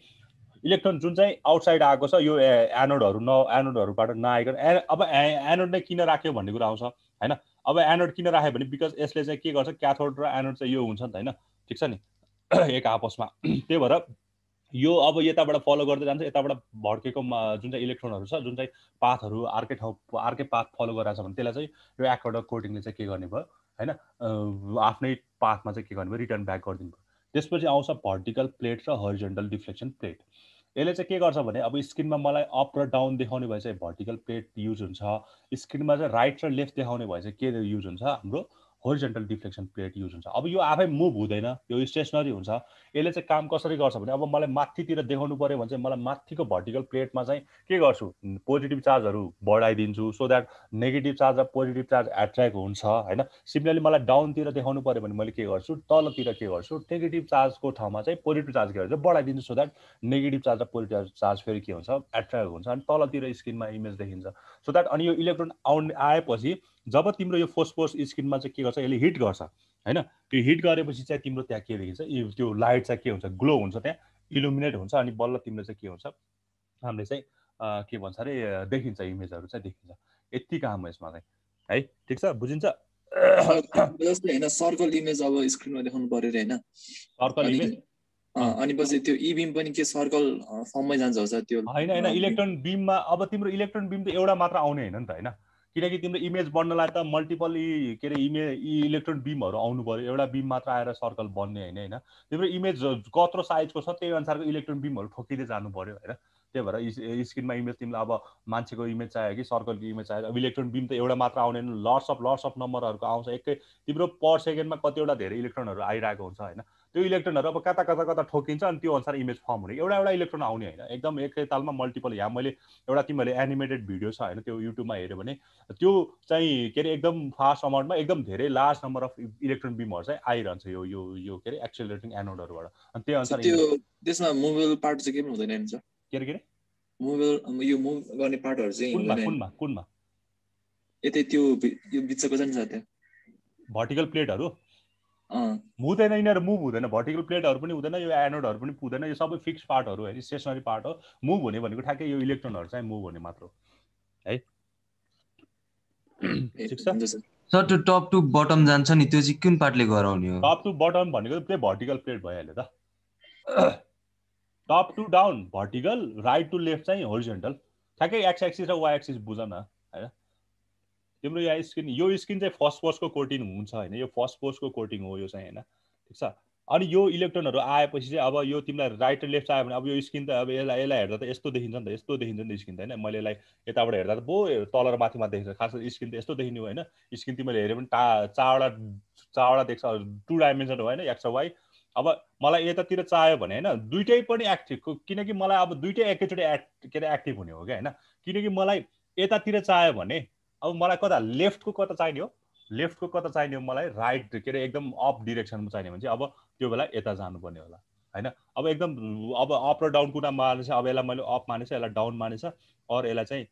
इलेक्ट्रोन जुन चाहिँ आउटसाइड आएको छ यो एनोडहरू न एनोडहरूबाट नआएकन ए अब एनोड नै किन राख्यो भन्ने कुरा आउँछ होइन अब एनोड किन राख्यो भने बिकज यसले चाहिँ के गर्छ क्याथोड र एनोड चाहिँ यो हुन्छ नि त होइन ठिक छ नि [clears throat] एक आपसमा [clears throat] त्यही भएर यो अब यताबाट फलो गर्दै जान्छ यताबाट भड्केको जुन चाहिँ इलेक्ट्रोनहरू छ जुन चाहिँ पाथहरू अर्कै ठाउँ अर्कै पाथ फलो गराएको छ भने त्यसलाई चाहिँ यो एक्वाड कोटिङले चाहिँ के गर्ने भयो होइन आफ्नै पाथमा चाहिँ के गर्ने भयो रिटर्न ब्याक गरिदिनु भयो त्यसपछि आउँछ भर्टिकल प्लेट र हरिजेन्टल डिफ्लेक्सन प्लेट यसले चाहिँ के गर्छ भने अब स्क्रिनमा मलाई अप र डाउन देखाउने भए चाहिँ भर्टिकल प्लेट युज हुन्छ स्क्रिनमा चाहिँ राइट र लेफ्ट देखाउने भए चाहिँ के युज हुन्छ हाम्रो होरिजेन्टल डिफ्लेक्सन प्लेट युज हुन्छ अब यो आफै मुभ हुँदैन यो स्टेसनरी हुन्छ यसले चाहिँ काम कसरी गर्छ भने अब मलाई माथितिर देखाउनु पऱ्यो भने चाहिँ मलाई माथिको भर्टिकल प्लेटमा चाहिँ के गर्छु पोजिटिभ चार्जहरू बढाइदिन्छु सो द्याट नेगेटिभ चार्ज र पोजिटिभ चार्ज एट्र्याक्ट हुन्छ होइन सिमिलरली मलाई डाउनतिर देखाउनु पऱ्यो भने मैले के गर्छु तलतिर के गर्छु नेगेटिभ चार्जको ठाउँमा चाहिँ पोजिटिभ चार्ज के गर्छु बढाइदिन्छु सो द्याट नेगेटिभ चार्ज र पोजिटिभ चार्ज फेरि के हुन्छ एट्र्याक्ट हुन्छ अनि तलतिर स्क्रिनमा इमेज देखिन्छ सो द्याट अनि यो इलेक्ट्रोन आउने आएपछि जब तिम्रो यो फोस्फोर्स स्किनमा चाहिँ के गर्छ यसले हिट गर्छ होइन त्यो हिट गरेपछि चाहिँ तिम्रो त्यहाँ के देखिन्छ त्यो लाइट चाहिँ के हुन्छ ग्लो हुन्छ त्यहाँ इलुमिनेट हुन्छ अनि बल्ल तिम्रो चाहिँ के हुन्छ हामीले चाहिँ के भन्छ अरे देखिन्छ इमेजहरू चाहिँ देखिन्छ यति काम हो यसमा चाहिँ है ठिक छ बुझिन्छ [coughs] जस्तै होइन सर्कल इमेज अब स्क्रिनमा देखाउनु पऱ्यो अरे होइन सर्कल इमेज अनि पछि त्यो पनि के सर्कल फर्ममै जान्छ त्यो होइन होइन इलेक्ट्रोन बिममा अब तिम्रो इलेक्ट्रोन बिम त एउटा मात्र आउने होइन नि त होइन किनकि तिम्रो इमेज बन्नलाई त मल्टिपल यी के अरे इमे इलेक्ट्रोन बिमहरू आउनु पऱ्यो एउटा बिम मात्र आएर सर्कल बन्ने होइन होइन तिम्रो इमेज कत्रो साइजको छ त्यही अनुसारको इलेक्ट्रोन बिमहरू ठोकिँदै जानु पऱ्यो होइन त्यही भएर स्क्रिनमा इमेज तिमीलाई अब मान्छेको इमेज चाहियो कि सर्कलको इमेज चाहियो अब इलेक्ट्रोन बिम त एउटा मात्र आउने लट्स अफ लट्स अफ नम्बरहरूको आउँछ एकै तिम्रो पर सेकेन्डमा कतिवटा धेरै इलेक्ट्रोनहरू आइरहेको हुन्छ होइन त्यो इलेक्ट्रोनहरू अब कता कता कता ठोकिन्छ अनि त्यो अनुसार इमेज फर्म हुने एउटा एउटा इलेक्ट्रोन आउने होइन एकदम एकैतालमा मल्टिपल यहाँ मैले एउटा तिमीहरूले एनिमेटेड भिडियो छ होइन त्यो युट्युबमा हेऱ्यो भने त्यो चाहिँ के अरे एकदम फास्ट अमाउन्टमा एकदम धेरै लार्ज नम्बर अफ इलेक्ट्रोन बिमहरू चाहिँ आइरहन्छ यो यो यो के अरे एक्सिलेटिङ एनोडहरूबाट अनि त्यही अनुसार त्यसमा मुभेबल पार्ट चाहिँ केही हुँदैन के अरे के अरे मुभेबल यो मुभ गर्ने पार्टहरू चाहिँ कुनमा कुनमा यतै त्यो यो बिचको चाहिँ छ त्यहाँ भर्टिकल प्लेटहरू हुँदैन यिनीहरू मुभ हुँदैन भर्टिकल प्लेटहरू पनि हुँदैन यो एनोडहरू पनि पुग्दैन यो सबै फिक्स पार्टहरू होइन स्टेसनरी पार्ट हो मुभ हुने भनेको ठ्याक्कै यो इलेक्ट्रोनहरू चाहिँ मुभ हुने मात्र है [clears throat] सर त्यो टप टु बटम जान्छ नि त्यो चाहिँ कुन पार्टले गराउने हो टप टु बटम भनेको त्यही भर्टिकल प्लेट भइहाल्यो त top to down vertical right to left चाहिँ होरिजेन्टल ठ्याक्कै एक्स एक्सिस र वाइ एक्सिस बुझ न होइन तिम्रो यहाँ स्किन यो स्किन चाहिँ फर्स्ट पोस्टको कोटिङ हुन्छ होइन यो फर्स्ट पोस्टको कोटिङ हो यो चाहिँ होइन ठिक छ अनि यो इलेक्ट्रोनहरू आएपछि चाहिँ अब यो तिमीलाई राइट र लेफ्ट आयो भने अब यो स्किन त अब यसलाई यसलाई हेर्दा त यस्तो देखिन्छ नि त यस्तो देखिन्छ नि स्किन त होइन मैले यसलाई यताबाट हेर्दा त बो तल र माथिमा देखिन्छ खास स्किन त यस्तो देखिने हो होइन स्किन तिमीले हेऱ्यो भने टा चारवटा चारवटा देख्छ टु डाइमेन्सन हो होइन एक्स वाइ अब मलाई यतातिर चाह्यो भने होइन दुइटै पनि एक्टिभ किनकि मलाई अब दुइटै एकैचोटि एक्ट के अरे एक्टिभ हुने हो क्या होइन किनकि मलाई यतातिर चाहियो भने अब मलाई कता लेफ्टको कता चाहिने हो लेफ्टको कता चाहिने हो मलाई राइट के अरे एकदम अप डिरेक्सनमा चाहिने भने चाहिँ अब त्यो बेला यता जानुपर्ने होला होइन अब एकदम अब अप र डाउन कुना मानेछ अब यसलाई मैले अप मानेछ यसलाई डाउन मानेछ अरू यसलाई चाहिँ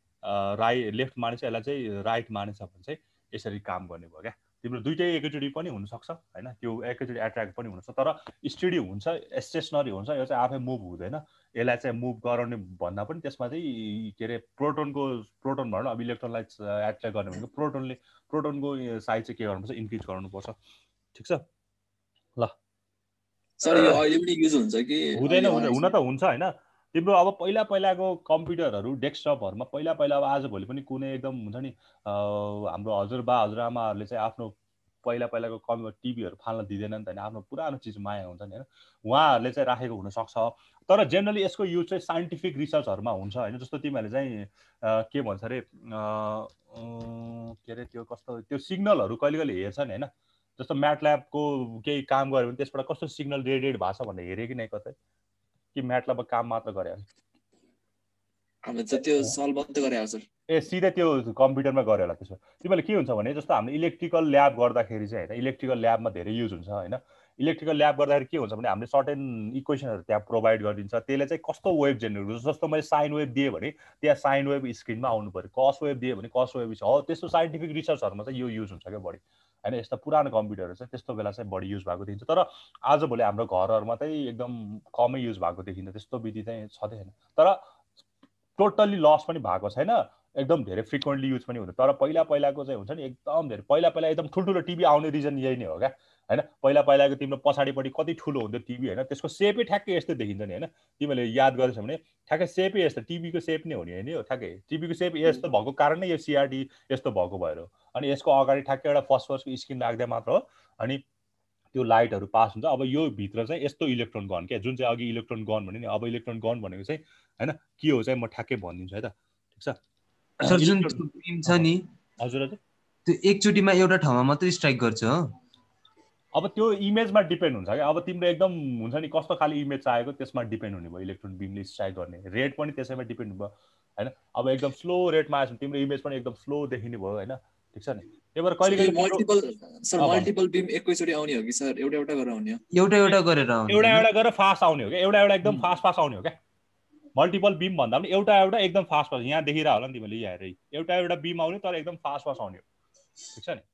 राइट लेफ्ट मानेछ यसलाई चाहिँ राइट मानेछ भने चाहिँ यसरी काम गर्ने भयो क्या तिम्रो दुइटै एकैचोटि पनि हुनसक्छ होइन त्यो एकैचोटि एट्र्याक्ट पनि हुनसक्छ तर स्टडी हुन्छ स्टेसनरी हुन्छ यो चाहिँ आफै मुभ हुँदैन यसलाई चाहिँ मुभ गराउने भन्दा पनि त्यसमा चाहिँ के अरे प्रोटोनको प्रोटोन भनौँ अब इलेक्ट्रोनलाई एट्र्याक्ट गर्ने भनेको प्रोटोनले प्रोटोनको साइज चाहिँ के गर्नुपर्छ इन्क्रिज गराउनुपर्छ ठिक छ ल सर हुँदैन हुन त हुन्छ होइन तिम्रो अब पहिला पहिलाको कम्प्युटरहरू डेस्कटपहरूमा पहिला पहिला अब आजभोलि पनि कुनै एकदम हुन्छ नि हाम्रो हजुरबा हजुरआमाहरूले चाहिँ आफ्नो पहिला पहिलाको कमिमा टिभीहरू फाल्न दिँदैन नि त होइन आफ्नो पुरानो चिज माया हुन्छ नि होइन उहाँहरूले चाहिँ राखेको हुनसक्छ तर जेनरली यसको युज चाहिँ साइन्टिफिक रिसर्चहरूमा हुन्छ होइन जस्तो तिमीहरूले चाहिँ के भन्छ अरे के अरे त्यो कस्तो त्यो सिग्नलहरू कहिले कहिले हेर्छ नि होइन जस्तो म्याटल्याबको केही काम गऱ्यो भने त्यसबाट कस्तो सिग्नल रेडिएट भएको छ भनेर हेरेँ कि नै कतै कि म्याटल्याबको काम मात्र गरे ए सिधै त्यो कम्प्युटरमा गऱ्यो होला त्यसो तिमीले के हुन्छ भने जस्तो हामीले इलेक्ट्रिकल ल्याब गर्दाखेरि चाहिँ होइन इलेक्ट्रिकल ल्याबमा धेरै युज हुन्छ होइन इलेक्ट्रिकल ल्याब गर्दाखेरि के हुन्छ भने हामीले सर्टेन इक्वेसनहरू त्यहाँ प्रोभाइड गरिदिन्छ त्यसले चाहिँ कस्तो वेभ जेनेरेट गर्छ जस्तो मैले साइन वेभ दिएँ भने त्यहाँ साइन वेभ स्क्रिनमा आउनु पऱ्यो कस वेभ दिएँ भने कस वेभ हो त्यस्तो साइन्टिफिक रिसर्चहरूमा चाहिँ यो युज हुन्छ क्या बढी होइन यस्तो पुरानो कम्प्युटरहरू चाहिँ त्यस्तो बेला चाहिँ बढी युज भएको देखिन्छ तर आजभोलि हाम्रो घरहरूमा चाहिँ एकदम कमै युज भएको देखिन्छ त्यस्तो विधि चाहिँ छँदै होइन तर टोटल्ली लस पनि भएको छैन एकदम धेरै फ्रिक्वेन्टली युज पनि हुन्छ तर पहिला पहिलाको चाहिँ हुन्छ नि एकदम धेरै पहिला पहिला एकदम ठुल्ठुलो टिभी आउने रिजन यही नै हो क्या होइन पहिला पहिलाको तिम्रो पछाडिपट्टि कति ठुलो हुन्थ्यो टिभी होइन त्यसको सेपै ठ्याक्कै यस्तो देखिन्छ नि होइन तिमीले याद गरेछ भने ठ्याक्कै सेपै यस्तो टिभीको सेप नै हुने होइन हो ठ्याक्कै टिभीको सेप यस्तो भएको कारण नै यो सिआरडी यस्तो भएको भएर अनि यसको अगाडि ठ्याक्कै एउटा फर्स्ट फर्स्टको स्क्रिन राख्दै मात्र हो अनि त्यो लाइटहरू पास हुन्छ अब यो भित्र चाहिँ यस्तो इलेक्ट्रोन गन क्या जुन चाहिँ अघि इलेक्ट्रोन गन भन्यो नि अब इलेक्ट्रोन गन भनेको चाहिँ होइन के हो चाहिँ म ठ्याक्कै भनिदिन्छु है त ठिक छ जुन बिम छ नि हजुर हजुर त्यो एकचोटिमा एउटा ठाउँमा मात्रै स्ट्राइक गर्छ हो अब त्यो इमेजमा डिपेन्ड हुन्छ क्या अब तिम्रो एकदम हुन्छ नि कस्तो खालि इमेज चाहिएको त्यसमा डिपेन्ड हुने भयो इलेक्ट्रोन बिमले स्ट्राइक गर्ने रेट पनि त्यसैमा डिपेन्ड भयो होइन अब एकदम स्लो रेटमा आएछ तिम्रो इमेज पनि एकदम स्लो देखिने भयो होइन ठिक छ नि मल्टिपल बिम गरेर फास्ट आउने हो एउटा एउटा एकदम फास्ट फास्ट आउने हो भन्दा पनि एउटा एउटा एकदम फास्ट फास्ट यहाँ देखिरहेको होला नि तिमीले यहाँ हेरे एउटा एउटा बिम आउने तर एकदम फास्ट फास्ट आउने हो ठिक छ नि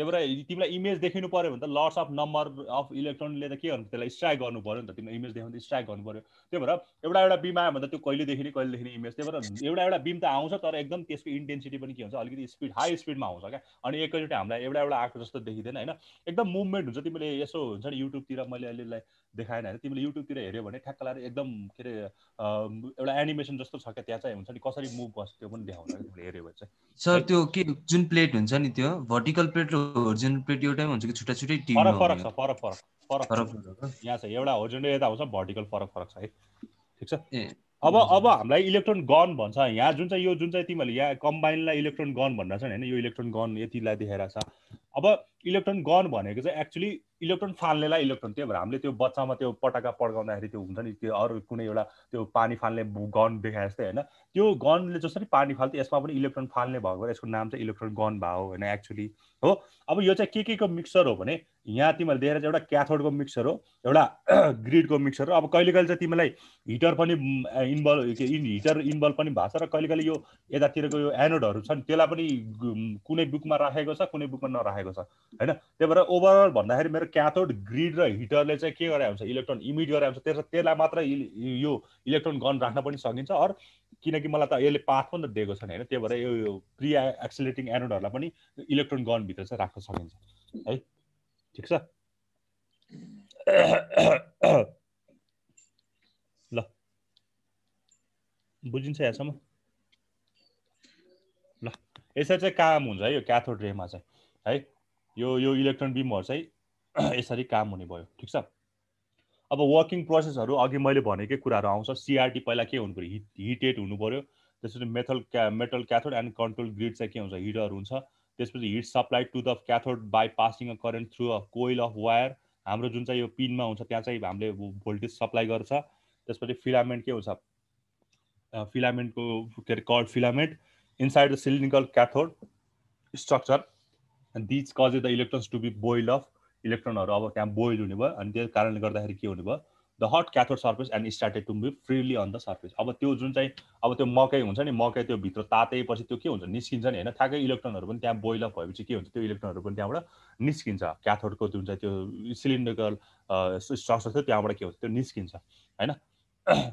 त्यही भएर तिमीलाई इमेज देखिनु पऱ्यो भने त लट्स अफ नम्बर अफ इलेक्ट्रोनले त के गर्नु त्यसलाई स्ट्राइक गर्नु पऱ्यो नि त तिमीलाई इमेज देखाउँदा स्ट्राइक गर्नु पऱ्यो त्यो भएर एउटा एउटा बिम आयो भने त त्यो कहिले देखिने कहिले देखिने इमेज त्यही भएर एउटा एउटा बिम त आउँछ तर एकदम त्यसको इन्टेन्सिटी पनि के हुन्छ अलिकति स्पिड हाई स्पिडमा आउँछ क्या अनि एकैचोटि हामीलाई एउटा एउटा आएको जस्तो देखिँदैन होइन एकदम मुभमेन्ट हुन्छ तिमीले यसो हुन्छ नि युट्युबतिर मैले अलिअलि देखाएन होइन तिमीले युट्युबतिर हेऱ्यौ भने ठ्याक्क लाएर एकदम के अरे एउटा एनिमेसन जस्तो छ क्या त्यहाँ चाहिँ हुन्छ नि कसरी मुभ गर्छ त्यो पनि देखाउँछ तिमीले हेऱ्यो भने चाहिँ सर त्यो के जुन प्लेट हुन्छ नि त्यो vertical plate horizon plate time हुन्छ कि छुट्टा छुट्टै टिम फरक फरक छ फरक फरक फरक फरक यहाँ छ एउटा होरिजन यता हुन्छ भर्टिकल फरक फरक छ है ठिक छ अब अब हामीलाई इलेक्ट्रोन गन भन्छ यहाँ जुन चाहिँ यो जुन चाहिँ तिमीहरूले यहाँ कम्बाइनलाई इलेक्ट्रोन गन भन्दा नि होइन यो इलेक्ट्रोन गन यतिलाई देखाएर छ अब इलेक्ट्रोन गन भनेको चाहिँ एक्चुली इलेक्ट्रोन फाल्नेलाई इलेक्ट्रोन त्यही भएर हामीले त्यो बच्चामा त्यो पटाका पड्काउँदाखेरि त्यो हुन्छ नि त्यो अरू कुनै एउटा त्यो पानी फाल्ने गन देखाए जस्तै होइन त्यो गनले जसरी पानी फाल्थ्यो यसमा पनि इलेक्ट्रोन फाल्ने भएको यसको नाम चाहिँ इलेक्ट्रोन गन भयो होइन एक्चुली हो अब यो चाहिँ के के को मिक्सर हो भने यहाँ तिमीहरूले देखेर चाहिँ एउटा क्याथोडको मिक्सर हो एउटा ग्रिडको [clears throat] मिक्सर हो अब कहिले कहिले चाहिँ तिमीलाई हिटर पनि इन्भल्भ हिटर इन्भल्भ पनि भएको छ र कहिले कहिले यो यतातिरको यो एनोडहरू छन् त्यसलाई पनि कुनै बुकमा राखेको छ कुनै बुकमा नराखेको राखेको छ होइन त्यही भएर ओभरअल भन्दाखेरि मेरो क्याथोड ग्रिड र हिटरले चाहिँ के गरे हुन्छ इलेक्ट्रोन इमिट गरे हुन्छ त्यसलाई त्यसलाई मात्र यो इलेक्ट्रोन गन राख्न पनि सकिन्छ अर किनकि मलाई त यसले पाथ पनि त दिएको छैन होइन त्यही भएर यो प्रि एक्सिलेटिङ एनोडहरूलाई पनि इलेक्ट्रोन गनभित्र चाहिँ राख्न सकिन्छ है ठिक छ ल बुझिन्छ यहाँसम्म ल यसरी चाहिँ काम हुन्छ है यो क्याथोड रेमा चाहिँ है यो यो इलेक्ट्रोन बिमहरू चाहिँ [clears throat] यसरी काम हुने भयो ठिक छ अब वर्किङ प्रोसेसहरू अघि मैले भनेकै कुराहरू आउँछ सिआरटी पहिला के हुनु पऱ्यो हिट हिटेड हुनु पऱ्यो त्यसपछि मेथल क्या metal cathode and control grid चाहिँ के हुन्छ हिटर हुन्छ त्यसपछि heat supply to the cathode by passing a current through a coil of wire हाम्रो जुन चाहिँ यो पिनमा हुन्छ त्यहाँ चाहिँ हामीले भोल्टेज सप्लाई गर्छ त्यसपछि फिलामेन्ट के हुन्छ फिलामेन्टको के अरे called filament inside the cylindrical cathode structure and these cause the electrons to be boil off इलेक्ट्रोनहरू अब त्यहाँ बोइल हुने भयो अनि त्यो कारणले गर्दाखेरि के हुने भयो the hot cathode surface and started to be freely on the surface अब त्यो जुन चाहिँ अब त्यो मकै हुन्छ नि मकै त्यो भित्र तातेपछि त्यो के हुन्छ निस्किन्छ नि होइन ठ्याक्कै इलेक्ट्रोनहरू पनि त्यहाँ बोइल अफ भएपछि के हुन्छ त्यो इलेक्ट्रोनहरू पनि त्यहाँबाट निस्किन्छ क्याथोडको जुन चाहिँ त्यो सिलिन्डरकल स्ट्रक्चर थियो त्यहाँबाट के हुन्छ त्यो निस्किन्छ होइन [clears throat]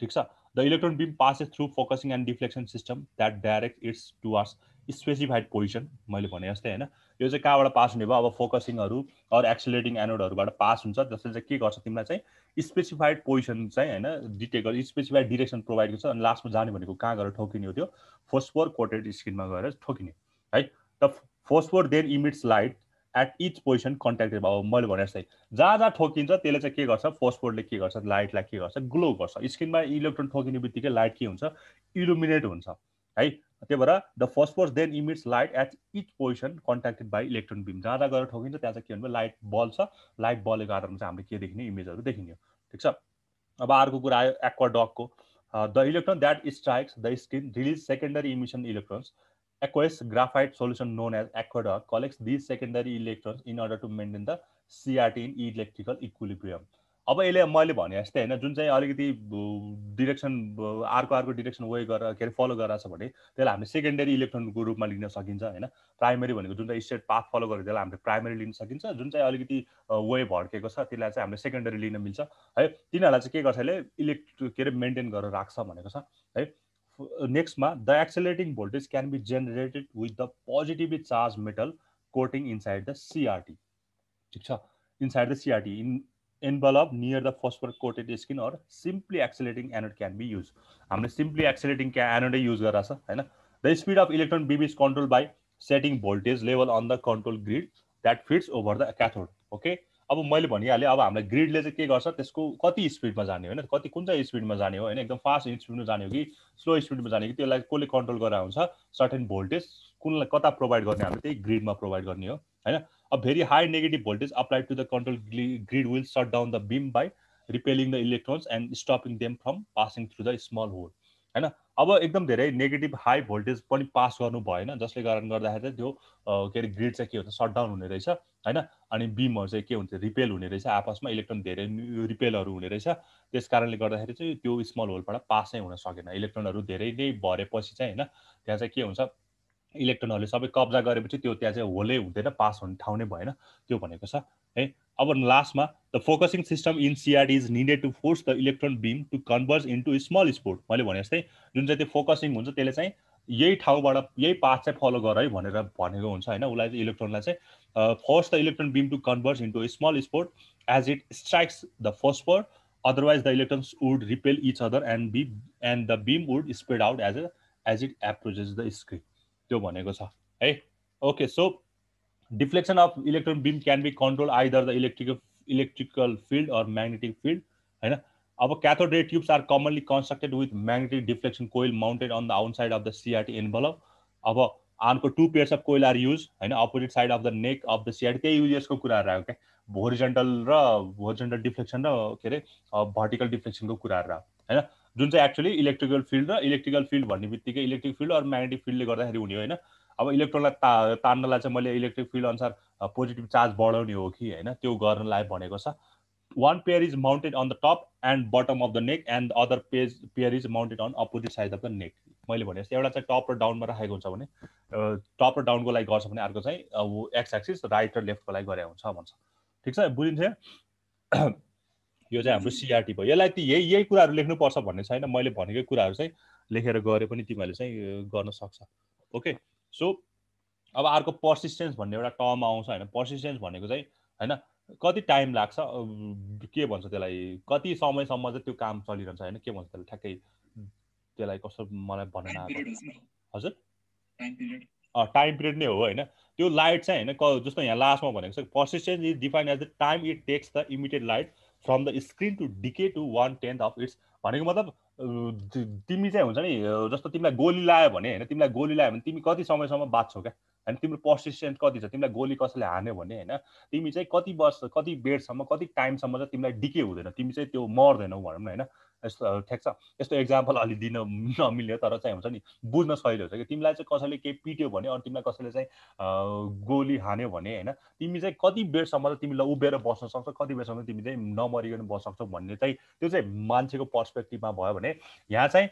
ठिक छ the electron beam passes through focusing and deflection system that direct its towards specified position मैले भने जस्तै होइन यो चाहिँ कहाँबाट पास हुने भयो अब फोकसिङहरू अरू एक्सिलेटिङ एनोडहरूबाट पास हुन्छ जसले चाहिँ के गर्छ तिमीलाई चाहिँ स्पेसिफाइड पोजिसन चाहिँ होइन डिटेक्ट स्पेसिफाइड डिरेक्सन प्रोभाइड गर्छ अनि लास्टमा जाने भनेको कहाँ गएर ठोकिने हो त्यो फोस्फोर कोटेड स्किनमा गएर ठोकिने है त phosphor then emits light at each position contact भयो मैले भने जस्तै जहाँ जहाँ ठोकिन्छ त्यसले चाहिँ के गर्छ फोस्फोरले के गर्छ लाइटलाई के गर्छ ग्लो गर्छ स्किनमा इलेक्ट्रोन ठोकिने बित्तिकै लाइट के हुन्छ इलुमिनेट हुन्छ है त्यही भएर the phosphors then emits light at each position contacted by electron beam जहाँ जहाँ गएर ठोकिन्छ त्यहाँ चाहिँ के भन्नु लाइट बल छ लाइट बलको आधारमा चाहिँ हामीले के देखिने इमेजहरू देखिने ठिक छ अब अर्को कुरा आयो एक्वाडकको the electron that strikes the screen release secondary emission electrons aqueous graphite solution known as aquadag collects these secondary electrons in order to maintain the CRT in electrical equilibrium अब यसले मैले भने जस्तै होइन जुन चाहिँ अलिकति डिरेक्सन अर्को अर्को डिरेक्सन वे गरेर के अरे फलो गरेर छ भने त्यसलाई हामीले सेकेन्डरी इलेक्ट्रोनको रूपमा लिन सकिन्छ होइन प्राइमेरी भनेको जुन चाहिँ स्टेट पाथ फलो गरेर त्यसलाई हामीले प्राइमेरी लिन सकिन्छ जुन चाहिँ अलिकति वे भड्केको छ त्यसलाई चाहिँ हामीले सेकेन्डरी लिन मिल्छ है तिनीहरूलाई चाहिँ के गर्छ यसले इलेक्ट्र के अरे मेन्टेन गरेर राख्छ भनेको छ है नेक्स्टमा the accelerating voltage can be generated with the positive charge metal coating inside the CRT ठिक छ inside the CRT in envelope near the phosphor coated screen or simply accelerating anode can be use हामीले simply accelerating एनोडै युज छ होइन the speed of electron beam is control by setting voltage level on the control grid that fits over the cathode okay अब मैले भनिहालेँ अब हामीलाई ग्रिडले चाहिँ के गर्छ त्यसको कति स्पिडमा जाने होइन कति कुन चाहिँ स्पिडमा जाने हो होइन एकदम फास्ट स्पिडमा जाने हो कि स्लो स्पिडमा जाने हो कि त्यसलाई कसले कन्ट्रोल गरेर हुन्छ सर्टेन भोल्टेज कुनलाई कता प्रोभाइड गर्ने हामीले त्यही ग्रिडमा प्रोभाइड गर्ने हो होइन अब very high negative voltage applied to the control grid will shut down the beam by repelling the electrons and stopping them from passing through the small hole होइन अब एकदम धेरै नेगेटिभ हाई भोल्टेज पनि पास गर्नु भएन जसले कारण गर्दाखेरि चाहिँ त्यो के अरे ग्रिड चाहिँ के हुन्छ सटडाउन हुने रहेछ होइन अनि बिमहरू चाहिँ के हुन्छ रिपेल हुने रहेछ आपसमा इलेक्ट्रोन धेरै रिपेलहरू हुने रहेछ त्यस कारणले गर्दाखेरि चाहिँ त्यो स्मल होलबाट पासै हुन सकेन इलेक्ट्रोनहरू धेरै नै भरेपछि चाहिँ होइन त्यहाँ चाहिँ के हुन्छ इलेक्ट्रोनहरूले सबै कब्जा गरेपछि त्यो त्यहाँ चाहिँ होलै हुँदैन पास हुने ठाउँ नै भएन त्यो भनेको छ है अब लास्टमा the focusing system in CR is needed to force the electron beam to converge into small spot मैले भने जस्तै जुन चाहिँ त्यो फोकसिङ हुन्छ त्यसले चाहिँ यही ठाउँबाट यही पाथ चाहिँ फलो गर है भनेर भनेको हुन्छ होइन उसलाई चाहिँ इलेक्ट्रोनलाई चाहिँ force the electron beam to converge into small spot as it strikes the for otherwise the electrons would repel each other and be and the beam would spread out as as it approaches the screen त्यो भनेको छ है okay so deflection of electron beam can be control either the electric electrical field or magnetic field होइन अब cathode ray tubes are commonly constructed with magnetic deflection coil mounted on the side of the CRT involve अब आर्मको two pairs of coil are use होइन opposite side of the neck of the CRT त्यही युजेसको कुराहरू आयो क्या भोरिजेन्टल र भोरिजेन्टल डिफ्लेक्सन र के अरे भर्टिकल डिफ्लेक्सनको कुराहरू आयो होइन जुन चाहिँ एक्चुली इलेक्ट्रिकल फिल्ड र इलेक्ट्रिकल फिल्ड भन्ने बित्तिकै इलेक्ट्रिक फिल्ड अरू म्याग्नेटिक फिल्डले गर्दाखेरि हुने होइन अब इलेक्ट्रोनलाई ता तान्नलाई चाहिँ मैले इलेक्ट्रिक फिल्ड अनुसार पोजिटिभ चार्ज बढाउने हो कि होइन त्यो गर्नलाई भनेको छ one pair is mounted on the top and bottom of the neck and other page pair is mounted on opposite side of the neck मैले भने जस्तो एउटा चाहिँ टप र डाउनमा राखेको हुन्छ भने टप र डाउनको लागि गर्छ भने अर्को चाहिँ अब एक्स एक्सिस राइट र लेफ्टको लागि गरे हुन्छ भन्छ ठिक छ बुझिन्छ यो चाहिँ हाम्रो सिआरटी भयो यसलाई यही यही कुराहरू लेख्नुपर्छ भन्ने छैन मैले भनेकै कुराहरू चाहिँ लेखेर गरे पनि तिमीहरूले चाहिँ गर्न सक्छ ओके सो अब अर्को पर्सिस्टेन्स भन्ने एउटा टर्म आउँछ होइन पर्सिस्टेन्स भनेको चाहिँ होइन कति टाइम लाग्छ के भन्छ त्यसलाई कति समयसम्म चाहिँ त्यो काम चलिरहन्छ होइन के भन्छ त्यसलाई ठ्याक्कै त्यसलाई कस्तो मलाई भन्न हजुर टाइम पिरियड नै हो होइन त्यो लाइट चाहिँ होइन जस्तो यहाँ लास्टमा भनेको छ persistence is define as the time it takes the immediate light from the screen to decay to one tenth of its भनेको मतलब तिमी चाहिँ हुन्छ नि जस्तो तिमीलाई गोली लायो भने होइन तिमीलाई गोली लायो भने तिमी कति समयसम्म बाँच्छौ क्या होइन तिम्रो पर्सिस्टेन्ट कति छ तिमीलाई गोली कसैले हान्यो भने होइन तिमी चाहिँ कति वर्ष कति बेडसम्म कति टाइमसम्म चाहिँ तिमीलाई डिके हुँदैन तिमी चाहिँ त्यो मर्दैनौ भनौँ न होइन यस्तो ठ्याक छ यस्तो एक्जाम्पल अलि दिन [laughs] नमिल्यो तर चाहिँ हुन्छ नि बुझ्न सहिलो हुन्छ कि तिमीलाई चाहिँ कसैले केही पिट्यो भने अरू तिमीलाई कसैले चाहिँ गोली हान्यो भने होइन तिमी चाहिँ कति बेरसम्म चाहिँ तिमीलाई उभिएर बस्न सक्छौ कति बेरसम्म तिमी चाहिँ नमरिकन बस्न सक्छौ भन्ने चाहिँ त्यो चाहिँ मान्छेको पर्सपेक्टिभमा भयो भने यहाँ चाहिँ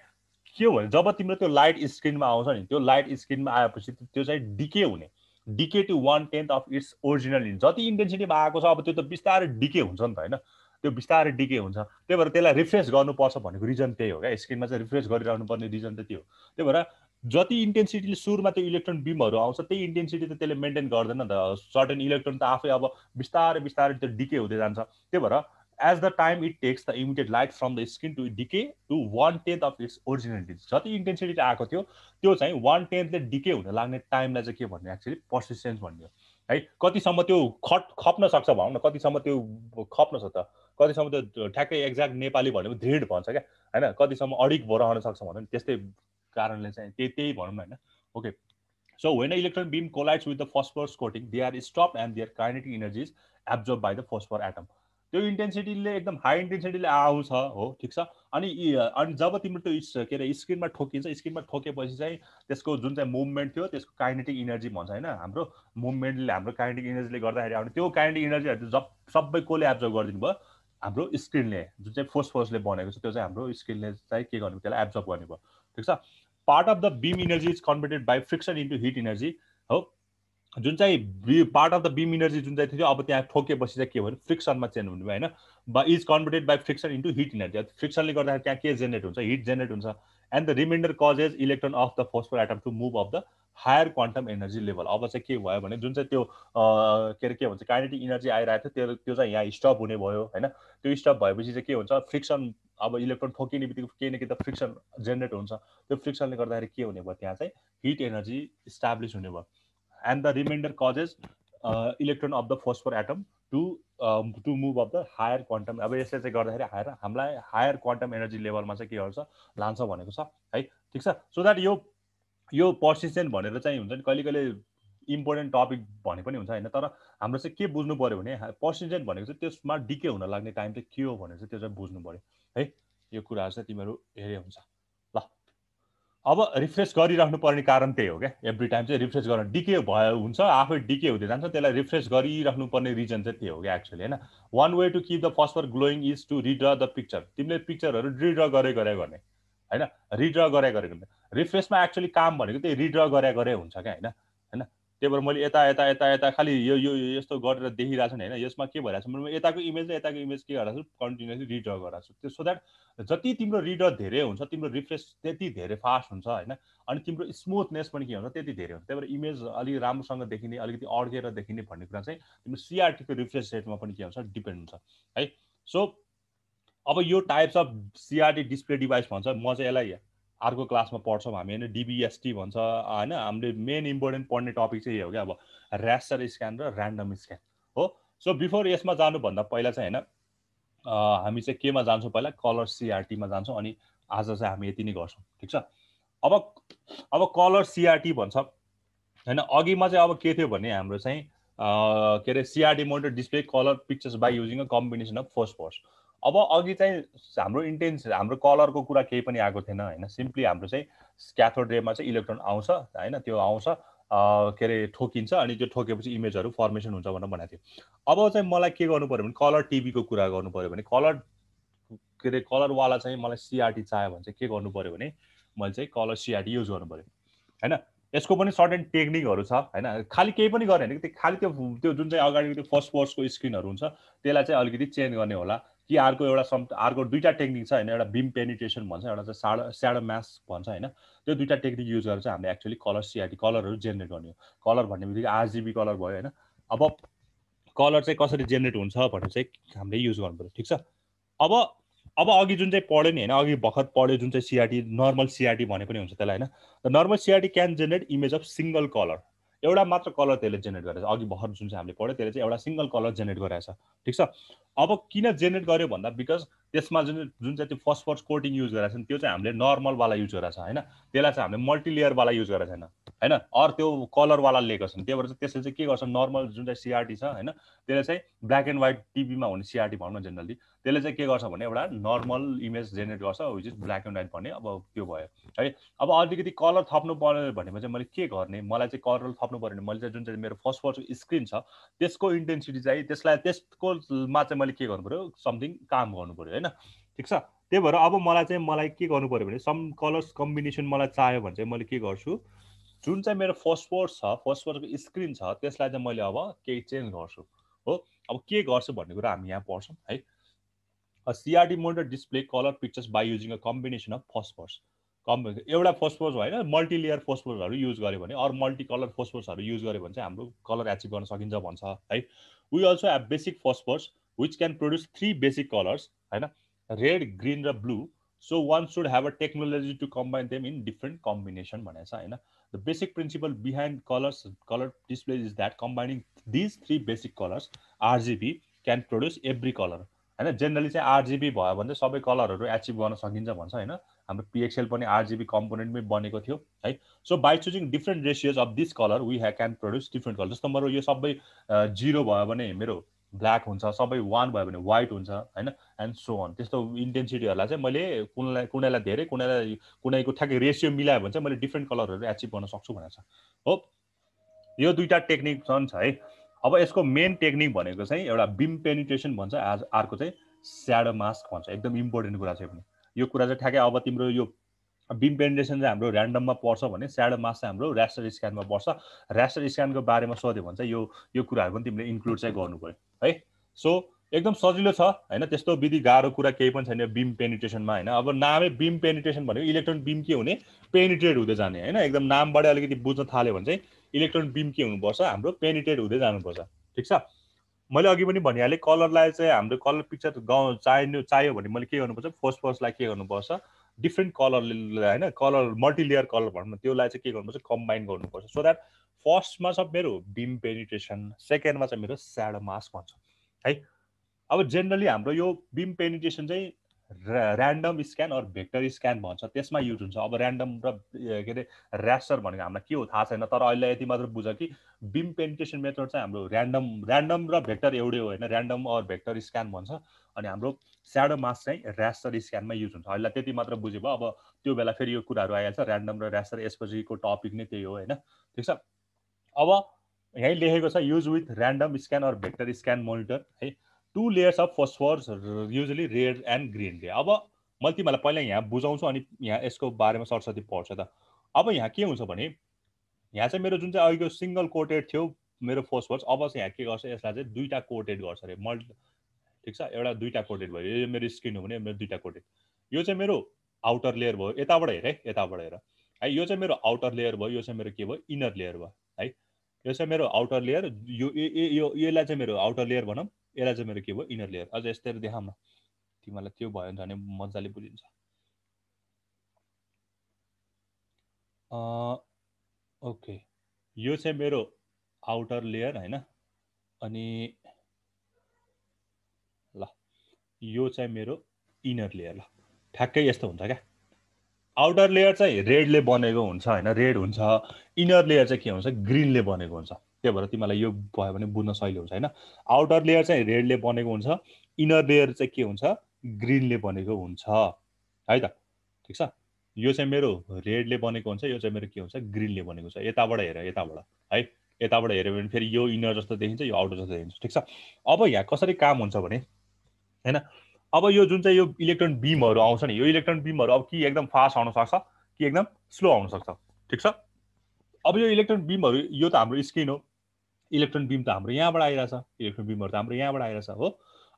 के भने जब तिम्रो त्यो लाइट स्क्रिनमा आउँछ नि त्यो लाइट स्क्रिनमा आएपछि त्यो चाहिँ डिके हुने decay to one tenth of its original जति इन्टेन्सिटीमा आएको छ अब त्यो त बिस्तारै डिके हुन्छ नि त होइन त्यो बिस्तारै डिके हुन्छ त्यही भएर त्यसलाई रिफ्रेस गर्नुपर्छ भनेको रिजन त्यही हो क्या स्क्रिनमा चाहिँ रिफ्रेस गरिरहनु पर्ने रिजन त त्यो हो त्यही भएर जति इन्टेन्सिटीले सुरुमा त्यो इलेक्ट्रोन बिमहरू आउँछ त्यही इन्टेन्सिटी त त्यसले मेन्टेन गर्दैन नि त सर्टेन इलेक्ट्रोन त आफै अब बिस्तारै बिस्तारै त्यो डिके हुँदै जान्छ त्यही भएर as the time it takes the immediate light from the screen to decay to one tenth of its originality जति इन्टेन्सिटी आएको थियो त्यो चाहिँ वान टेन्थले डिके हुन लाग्ने टाइमलाई चाहिँ के भन्ने एक्चुली पर्सिस्टेन्स भन्ने है कतिसम्म त्यो खट खप्न सक्छ भनौँ न कतिसम्म त्यो खप्न सक्छ कतिसम्म त्यो ठ्याक्कै एक्ज्याक्ट नेपाली भनेको दृढ भन्छ क्या होइन कतिसम्म अडिक रहन सक्छ भनौँ त्यस्तै कारणले चाहिँ त्यही त्यही भनौँ न होइन okay so when a electron beam collides with the phosphorus coating they are stop and their kinetic energy is absorb by the phosphor atom त्यो इन्टेन्सिटीले एकदम हाई इन्टेन्सिटीले आउँछ हो ठिक छ अनि अनि जब तिम्रो त्यो के अरे स्क्रिनमा ठोकिन्छ स्क्रिनमा ठोकेपछि चाहिँ त्यसको जुन चाहिँ मुभमेन्ट थियो त्यसको काइनेटिक इनर्जी भन्छ होइन हाम्रो मुभमेन्टले हाम्रो काइनेटिक इनर्जीले गर्दाखेरि आउने त्यो काइनेटिक इनर्जीहरू जब सबै कसले एब्जर्भ गरिदिनु भयो हाम्रो स्क्रिनले जुन चाहिँ फोर्सले बनेको छ त्यो चाहिँ हाम्रो स्क्रिनले चाहिँ के गर्नु त्यसलाई एब्जर्भ गर्ने भयो ठिक छ part of the beam energy is converted by friction into heat energy हो जुन चाहिँ part of the beam energy जुन चाहिँ थियो अब त्यहाँ ठोकेपछि चाहिँ के भने फ्रिक्सनमा चेन्ज हुने भयो होइन is converted by friction into heat energy फ्रिक्सनले गर्दाखेरि त्यहाँ के जेनेरेट हुन्छ हिट जेनेरेट हुन्छ the remainder remainder causes electron of the phosphor atom to move of the higher quantum energy level अब चाहिँ के भयो भने जुन चाहिँ त्यो के अरे के भन्छ काइनेटिक इनर्जी आइरहेको थियो त्यो त्यो चाहिँ यहाँ स्टप हुने भयो होइन त्यो स्टप भएपछि चाहिँ के हुन्छ फ्रिक्सन अब इलेक्ट्रोन ठोकिने बित्तिकै केही न केही त फ्रिक्सन जेनेरेट हुन्छ त्यो फ्रिक्सनले गर्दाखेरि के हुने भयो त्यहाँ चाहिँ हिट एनर्जी इस्टाब्लिस हुने भयो and the remainder causes electron of the phosphor atom to to move of the higher quantum अब यसले चाहिँ गर्दाखेरि हायर हामीलाई हायर क्वान्टम एनर्जी लेभलमा चाहिँ के गर्छ लान्छ भनेको छ है ठिक छ सो द्याट यो यो पर्सिस्टेन्ट भनेर चाहिँ हुन्छ नि कहिले कहिले इम्पोर्टेन्ट टपिक भने पनि हुन्छ होइन तर हाम्रो चाहिँ के बुझ्नु पऱ्यो भने पर्सिस्टेन्ट भनेको चाहिँ त्यसमा डिके हुन लाग्ने टाइम चाहिँ के हो भनेर चाहिँ त्यो चाहिँ बुझ्नु पऱ्यो है यो कुराहरू चाहिँ तिमीहरू हेरे हुन्छ अब रिफ्रेस पर्ने कारण त्यही हो क्या एभ्री टाइम चाहिँ रिफ्रेस गर्नु डिके भयो हुन्छ आफै डिके हुँदै जान्छ त्यसलाई रिफ्रेस पर्ने रिजन चाहिँ त्यही हो क्या एक्चुली होइन one way to keep the फर्स्ट glowing is to redraw the picture तिमीले पिक्चरहरू रिड्र गरे गरे गर्ने होइन रिड्र गरे गरे गर्ने रिफ्रेसमा एक्चुली काम भनेको त्यही रिड्र गरे गरे हुन्छ क्या होइन होइन त्यही भएर मैले यता यता यता यता खालि यो यो यस्तो गरेर देखिरहेको छु नि होइन यसमा के भइरहेको छ मैले यताको इमेज र यताको इमेज के गरिरहेको छु कन्टिन्युसली रिड्र गरिरहेको छु त्यो सो द्याट जति तिम्रो रिडर धेरै हुन्छ तिम्रो रिफ्रेस त्यति धेरै फास्ट हुन्छ होइन अनि तिम्रो स्मुथनेस पनि के हुन्छ त्यति धेरै हुन्छ त्यही भएर इमेज अलिक राम्रोसँग देखिने अलिकति अड्केर देखिने भन्ने कुरा चाहिँ तिम्रो सिआरटीको रिफ्रेस रेटमा पनि के हुन्छ डिपेन्ड हुन्छ है सो अब यो types of CRT display device भन्छ म चाहिँ यसलाई अर्को क्लासमा पढ्छौँ हामी होइन डिबिएसटी भन्छ होइन हामीले मेन इम्पोर्टेन्ट पढ्ने टपिक चाहिँ यो हो क्या अब ऱ्यासर स्क्यान र ऱ्यान्डम स्क्यान हो सो बिफोर यसमा जानुभन्दा पहिला चाहिँ होइन हामी चाहिँ केमा जान्छौँ पहिला कलर सिआरटीमा जान्छौँ अनि आज चाहिँ हामी यति नै गर्छौँ ठिक छ अब अब कलर सिआरटी भन्छ होइन अघिमा चाहिँ अब के थियो भने हाम्रो चाहिँ के अरे CRT monitor display colour pictures by using a combination of first first अब अघि चाहिँ हाम्रो इन्टेन्स हाम्रो कलरको कुरा केही पनि आएको थिएन होइन सिम्पली हाम्रो चाहिँ क्याथोड रेमा चाहिँ इलेक्ट्रोन आउँछ होइन त्यो आउँछ के अरे ठोकिन्छ अनि त्यो ठोकेपछि इमेजहरू फर्मेसन हुन्छ भनेर भनेको थियो अब चाहिँ मलाई के गर्नु पऱ्यो भने कलर टिभीको कुरा गर्नु पऱ्यो भने कलर के अरे कलरवाला चाहिँ मलाई सिआरटी चाहियो भने चाहिँ के गर्नु पऱ्यो भने मैले चाहिँ कलर सिआरटी युज गर्नु पऱ्यो होइन यसको पनि सर्टेन टेक्निकहरू छ होइन खालि केही पनि गर्ने होइन खालि त्यो त्यो जुन चाहिँ अगाडि त्यो फर्स्ट वर्सको स्क्रिनहरू हुन्छ त्यसलाई चाहिँ अलिकति चेन्ज गर्ने होला कि अर्को एउटा सम अर्को दुईवटा टेक्निक छ होइन एउटा बिम पेनिट्रेसन भन्छ एउटा चाहिँ साडो स्याडो म्यास भन्छ होइन त्यो दुईवटा टेक्निक युज गरेर चाहिँ हामीले एक्चुली कलर सिआरटी कलरहरू जेनेरेट गर्ने हो कलर भन्ने बित्तिकै आरजिबी कलर भयो होइन अब कलर चाहिँ कसरी जेनेरेट हुन्छ भनेर चाहिँ हामीले युज गर्नु ठिक छ अब अब अघि जुन चाहिँ पढ्यो नि होइन अघि भर्खर पढ्यो जुन चाहिँ सिआरटी नर्मल सिआरटी भने पनि हुन्छ त्यसलाई होइन normal CRT can generate image of single colour एउटा मात्र कलर त्यसले जेनेरेट गरेछ अघि भर्खर जुन चाहिँ हामीले पढ्यो त्यसले चाहिँ एउटा सिङ्गल कलर जेनेरेट गराएछ ठिक छ अब किन जेनेरेट गर्यो भन्दा बिकज त्यसमा जुन जुन चाहिँ त्यो फर्स्ट कोटिङ युज गरेर छ त्यो चाहिँ हामीले नर्मलवाला युज गरेर छ होइन त्यसलाई चाहिँ हामीले मल्टिलेयरवाला युज गरेर छैन होइन अरू त्यो कलरवाला लिएको छन् त्यही भएर चाहिँ त्यसले चाहिँ के गर्छ नर्मल जुन चाहिँ सिआरटी छ होइन त्यसले चाहिँ ब्ल्याक एन्ड व्हाइट टिभीमा हुने सिआरटी भनौँ न जेनरली त्यसले चाहिँ के गर्छ भने एउटा नर्मल इमेज जेनेरेट गर्छ which is black and white भन्ने अब त्यो भयो है अब अलिकति कलर थप्नु पर्यो भनेमा चाहिँ मैले के गर्ने मलाई चाहिँ कलर थप्नु पऱ्यो भने मैले चाहिँ जुन चाहिँ मेरो फर्स्ट फर्स्ट स्क्रिन छ त्यसको इन्टेन्सिटी चाहिँ त्यसलाई त्यसकोमा चाहिँ मैले के गर्नु पऱ्यो समथिङ काम गर्नु पऱ्यो होइन होइन ठिक छ त्यही भएर अब मलाई चाहिँ मलाई के गर्नु पऱ्यो भने सम कलर्स कम्बिनेसन मलाई चाहियो भने चाहिँ मैले के गर्छु जुन चाहिँ मेरो फर्स्टवर्ड छ फर्स्टवर्डको स्क्रिन छ त्यसलाई चाहिँ मैले अब केही चेन्ज गर्छु हो अब के गर्छु भन्ने कुरा हामी यहाँ पढ्छौँ है CRT monitor display colour pictures by using a combination of phosphors कम एउटा फोस्फोर्स होइन मल्टिलेयर फोस्फोर्सहरू युज गर्यो भने अरू मल्टी कलर फोस्फोर्सहरू युज गर्यो भने चाहिँ हाम्रो कलर एचिभ गर्न सकिन्छ भन्छ है we also have basic phosphors which can produce three basic colours होइन रेड ग्रिन र blue so one should have a technology to combine them in different combination भनेको छ होइन the basic principle behind colours colour display is that combining these three basic colours RGB can produce every colour होइन जेनरली चाहिँ आरजिबी भयो भने चाहिँ सबै कलरहरू एचिभ गर्न सकिन्छ भन्छ होइन हाम्रो पिएक्सएल पनि आरजिबी कम्पोनेन्टमै बनेको थियो है so by choosing different ratios of this colour we ह्या क्यान प्रड्युस डिफ्रेन्ट कलर जस्तो मेरो यो सबै जिरो भयो भने मेरो ब्ल्याक हुन्छ सबै वान भयो भने वाइट हुन्छ होइन एन्ड सो अन त्यस्तो इन्टेन्सिटीहरूलाई चाहिँ मैले कुनैलाई कुनैलाई धेरै कुनैलाई कुनैको ठ्याक्कै रेसियो मिलायो भने चाहिँ मैले डिफ्रेन्ट कलरहरू एचिभ गर्न सक्छु भनेर छ हो यो दुइटा टेक्निक छन् है अब यसको मेन टेक्निक भनेको चाहिँ एउटा बिम पेनिट्रेसन भन्छ आज अर्को चाहिँ स्याडो मास्क भन्छ एकदम इम्पोर्टेन्ट कुरा चाहिँ पनि यो कुरा चाहिँ ठ्याक्कै अब तिम्रो यो बिम पेनिट्रेसन चाहिँ हाम्रो ऱ्यान्डममा पर्छ भने स्याडो मास चाहिँ हाम्रो ऱ्यास्टर स्क्यानमा पर्छ ऱ्यास्टर स्क्यानको बारेमा सोध्यो भने चाहिँ यो यो कुराहरू पनि तिमीले इन्क्लुड चाहिँ गर्नु पऱ्यो है सो एकदम सजिलो छ होइन त्यस्तो विधि गाह्रो कुरा केही पनि छैन बिम पेनिट्रेसनमा होइन अब नामै बिम पेनिट्रेसन भनेको इलेक्ट्रोन बिम के हुने पेनिट्रेट हुँदै जाने होइन एकदम नामबाटै अलिकति बुझ्न थाल्यो भने चाहिँ इलेक्ट्रोन बिम के हुनुपर्छ हाम्रो पेनिट्रेट हुँदै जानुपर्छ ठिक छ मैले अघि पनि भनिहालेँ कलरलाई चाहिँ हाम्रो कलर पिक्चर गाउँ चाहियो चाहियो भने मैले के गर्नुपर्छ फर्स्ट फर्स्टलाई के गर्नुपर्छ डिफ्रेन्ट कलरले होइन कलर मल्टिलेयर कलर भनौँ न त्यसलाई चाहिँ के गर्नुपर्छ कम्बाइन गर्नुपर्छ सो द्याट फर्स्टमा छ मेरो बिम पेनिट्रेसन सेकेन्डमा चाहिँ मेरो स्याडो मास भन्छ है अब जेनरली हाम्रो यो बिम पेनिट्रेसन चाहिँ ऱ्यान्डम स्क्यान अरू भेक्टर स्क्यान भन्छ त्यसमा युज हुन्छ अब ऱ्यान्डम र के अरे ऱ्यासर भनेको हामीलाई के हो थाहा छैन तर अहिले यति मात्र बुझ कि बिम पेन्टेसन मेथड चाहिँ हाम्रो ऱ्यान्डम ऱ्यान्डम र भेक्टर एउटै हो होइन ऱ्यान्डम अर भेक्टर स्क्यान भन्छ अनि हाम्रो स्याडो मास चाहिँ ऱ्यासर स्क्यानमा युज हुन्छ अहिले त्यति मात्र बुझ्यो भयो अब त्यो बेला फेरि यो कुराहरू आइहाल्छ ऱ्यान्डम र ऱ्यासर यसपछिको टपिक नै त्यही हो होइन ठिक छ अब यहीँ लेखेको छ use with random scan or vector scan monitor है two layers of phosphor usually red and green डे अब मैले तिमीहरूलाई पहिला यहाँ बुझाउँछु अनि यहाँ यसको बारेमा सरस्वती पढ्छ त अब यहाँ के हुन्छ भने यहाँ चाहिँ मेरो जुन चाहिँ अघिको सिङ्गल कोटेड थियो मेरो फस्फोर्स अब चाहिँ यहाँ के गर्छ यसलाई चाहिँ दुईवटा कोटेड गर्छ अरे मल्ट ठिक छ एउटा दुईवटा कोटेड भयो यो मेरो स्किन हो भने मेरो दुईवटा कोटेड यो चाहिँ मेरो आउटर लेयर भयो यताबाट हेर है यताबाट हेर है यो चाहिँ मेरो आउटर लेयर भयो यो चाहिँ मेरो के भयो इनर लेयर भयो है यो चाहिँ मेरो आउटर लेयर यो यसलाई चाहिँ मेरो आउटर लेयर भनौँ यसलाई चाहिँ मेरो के भयो इनर लेयर अझ यस्तै देखाउँ न तिमीहरूलाई त्यो भयो भने मजाले बुझिन्छ ओके यो चाहिँ मेरो आउटर लेयर होइन अनि ल यो चाहिँ मेरो इनर लेयर ल ठ्याक्कै यस्तो हुन्छ क्या आउटर लेयर चाहिँ रेडले बनेको हुन्छ होइन रेड हुन्छ इनर लेयर चाहिँ के हुन्छ ग्रिनले बनेको हुन्छ त्यही भएर तिमीलाई यो भयो भने बुझ्न सहिलो हुन्छ होइन आउटर लेयर चाहिँ रेडले बनेको हुन्छ इनर लेयर चाहिँ के हुन्छ ग्रिनले बनेको हुन्छ है त ठिक छ यो चाहिँ मेरो रेडले बनेको हुन्छ यो चाहिँ मेरो के हुन्छ ग्रिनले बनेको हुन्छ यताबाट हेर यताबाट है यताबाट हेऱ्यो भने फेरि यो इनर जस्तो देखिन्छ यो आउटर जस्तो देखिन्छ ठिक छ अब यहाँ कसरी काम हुन्छ भने होइन अब यो जुन चाहिँ यो इलेक्ट्रोन बिमहरू आउँछ नि यो इलेक्ट्रोन बिमहरू अब कि एकदम फास्ट आउन सक्छ कि एकदम स्लो सक्छ ठिक छ अब यो इलेक्ट्रोन बिमहरू यो त हाम्रो स्किन हो इलेक्ट्रोन बिम त हाम्रो यहाँबाट आइरहेछ इलेक्ट्रोन बिमहरू त हाम्रो यहाँबाट आइरहेछ हो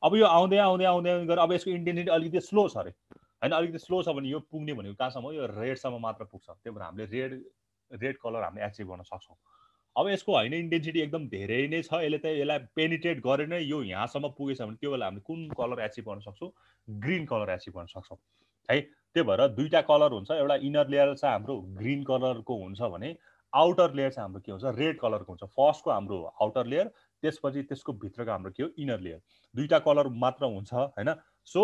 अब यो आउँदै आउँदै आउँदै आउँदै गरेर अब यसको इन्टेन्सिटी अलिकति स्लो छ अरे होइन अलिकति स्लो छ भने यो पुग्ने भनेको कहाँसम्म यो रेडसम्म मात्र पुग्छ त्यही भएर हामीले रेड रेड कलर हामीले एचिभ गर्न सक्छौँ अब यसको होइन इन्टेन्सिटी एकदम धेरै नै छ यसले त यसलाई पेनिटेट गरेर नै यो यहाँसम्म पुगेछ भने त्यो बेला हामीले कुन कलर एचिभ गर्न सक्छौँ ग्रिन कलर एचिभ गर्न सक्छौँ है त्यही भएर दुईवटा कलर हुन्छ एउटा इनर लेयर छ हाम्रो ग्रिन कलरको हुन्छ भने आउटर लेयर चाहिँ हाम्रो के हुन्छ रेड कलरको हुन्छ फर्स्टको हाम्रो आउटर लेयर त्यसपछि त्यसको भित्रको हाम्रो के हो इनर लेयर दुईवटा कलर मात्र हुन्छ होइन सो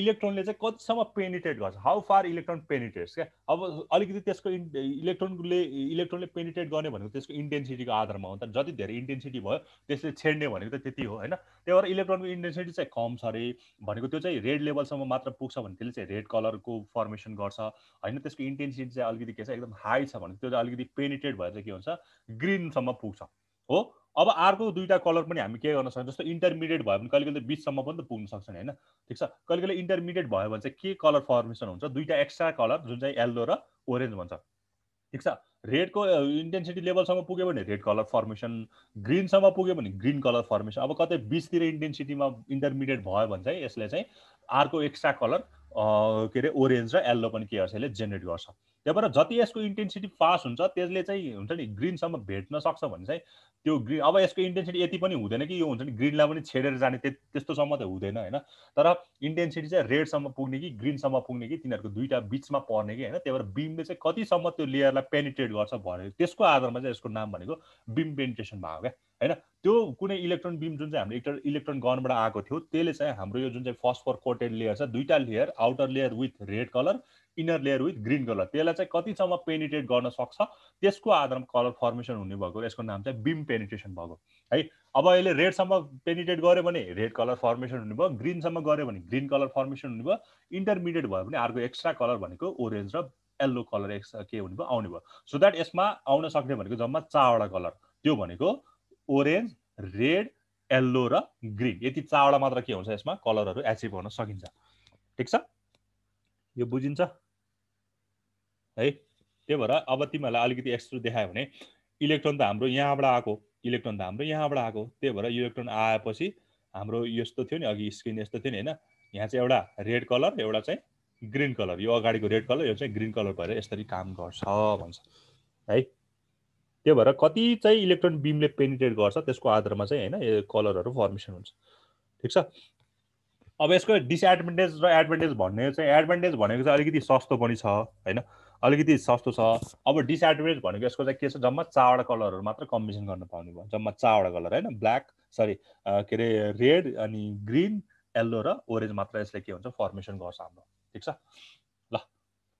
इलेक्ट्रोनले चाहिँ कतिसम्म पेनिटेट गर्छ हाउ फार इलेक्ट्रोन पेनिटेट्स क्या अब अलिकति त्यसको इलेक्ट्रोनले इलेक्ट्रोनले पेनिटेट गर्ने भनेको त्यसको इन्टेन्सिटीको आधारमा हो त जति धेरै इन्टेन्सिटी भयो त्यसले छेड्ने भनेको त त्यति हो होइन त्यही भएर इलेक्ट्रोनको इन्टेन्सिटी चाहिँ कम छ अरे भनेको त्यो चाहिँ रेड लेभलसम्म मात्र पुग्छ भने त्यसले चाहिँ रेड कलरको फर्मेसन गर्छ होइन त्यसको इन्टेन्सिटी चाहिँ अलिकति के छ एकदम हाई छ भने त्यो चाहिँ अलिकति पेनिटेट भएर चाहिँ के हुन्छ ग्रिनसम्म पुग्छ हो अब अर्को दुईवटा कलर पनि हामी के गर्न सक्छौँ जस्तो इन्टरमिडिएट भयो भने कहिले कहिले बिचसम्म पनि त पुग्न सक्छ नि होइन ठिक छ कहिले कहिले इन्टरमिडिएट भयो भने चाहिँ के कलर फर्मेसन हुन्छ दुईवटा एक्स्ट्रा कलर जुन चाहिँ येल्लो र ओरेन्ज भन्छ ठिक छ रेडको इन्टेन्सिटी लेभलसम्म पुग्यो भने रेड कलर फर्मेसन ग्रिनसम्म पुग्यो भने ग्रिन कलर फर्मेसन अब कतै बिचतिर इन्टेन्सिटीमा इन्टरमिडिएट भयो भने चाहिँ यसले चाहिँ अर्को एक्स्ट्रा कलर के अरे ओरेन्ज र येल्लो पनि के गर्छ यसले जेनेरेट गर्छ त्यहाँबाट जति यसको इन्टेन्सिटी पास हुन्छ त्यसले चाहिँ हुन्छ नि ग्रिनसम्म भेट्न सक्छ भने चाहिँ त्यो ग्रिन अब यसको इन्टेन्सिटी यति पनि हुँदैन कि यो हुन्छ नि ग्रिनलाई पनि छेडेर जाने त्यस्तोसम्म त हुँदैन होइन तर इन्टेन्सिटी चाहिँ रेडसम्म पुग्ने कि ग्रिनसम्म पुग्ने कि तिनीहरूको दुइटा बिचमा पर्ने कि होइन त्यही भएर बिमले चाहिँ कतिसम्म त्यो लेयरलाई पेनिट्रेट गर्छ भनेर त्यसको आधारमा चाहिँ यसको नाम भनेको बिम पेनिट्रेसन भएको क्या होइन त्यो कुनै इलेक्ट्रोन बिम जुन चाहिँ हाम्रो इलेक्ट्रोन गनबाट आएको थियो त्यसले चाहिँ हाम्रो यो जुन चाहिँ फस्फर कोटेड लेयर छ दुईवटा layer outer layer with red colour inner layer with green colour त्यसलाई चाहिँ कतिसम्म पेनिटेट गर्न सक्छ त्यसको आधारमा कलर फर्मेसन हुने भएको यसको नाम चाहिँ बिम पेनिट्रेसन भएको है अब यसले रेडसम्म पेनिटेट गऱ्यो भने रेड कलर फर्मेसन हुने भयो ग्रिनसम्म गऱ्यो भने ग्रिन कलर फर्मेसन हुने भयो इन्टरमिडिएट भयो भने अर्को एक्स्ट्रा कलर भनेको ओरेन्ज र यल्लो कलर एक्स्ट्रा के हुने भयो आउने भयो सो द्याट यसमा आउन सक्ने भनेको जम्मा चारवटा कलर त्यो भनेको ओरेन्ज रेड यल्लो र ग्रिन यति चारवटा मात्र के हुन्छ यसमा कलरहरू एचिभ गर्न सकिन्छ ठिक छ यो बुझिन्छ है त्यही भएर अब तिमीहरूलाई अलिकति एक्स्ट्रो देखायो भने इलेक्ट्रोन त हाम्रो यहाँबाट आएको इलेक्ट्रोन त हाम्रो यहाँबाट आएको त्यही भएर इलेक्ट्रोन आएपछि हाम्रो यस्तो थियो नि अघि स्क्रिन यस्तो थियो नि होइन यहाँ चाहिँ एउटा रेड कलर एउटा चाहिँ ग्रिन कलर यो अगाडिको रेड कलर यो चाहिँ ग्रिन कलर भएर यसरी काम गर्छ भन्छ है त्यही भएर कति चाहिँ इलेक्ट्रोन बिमले पेनिट्रेट गर्छ त्यसको आधारमा चाहिँ होइन कलरहरू फर्मेसन हुन्छ ठिक छ अब यसको डिसएडभान्टेज र एडभान्टेज भन्ने चाहिँ एडभान्टेज भनेको चाहिँ अलिकति सस्तो पनि छ होइन अलिकति सस्तो छ अब डिसएडभान्टेज भनेको यसको चाहिँ के छ जम्मा चारवटा कलरहरू मात्र कम्बिनेसन गर्न पाउने भयो जम्मा चारवटा कलर होइन ब्ल्याक सरी के अरे रेड अनि ग्रिन येल्लो र ओरेन्ज मात्र यसले के हुन्छ फर्मेसन गर्छ हाम्रो ठिक छ ल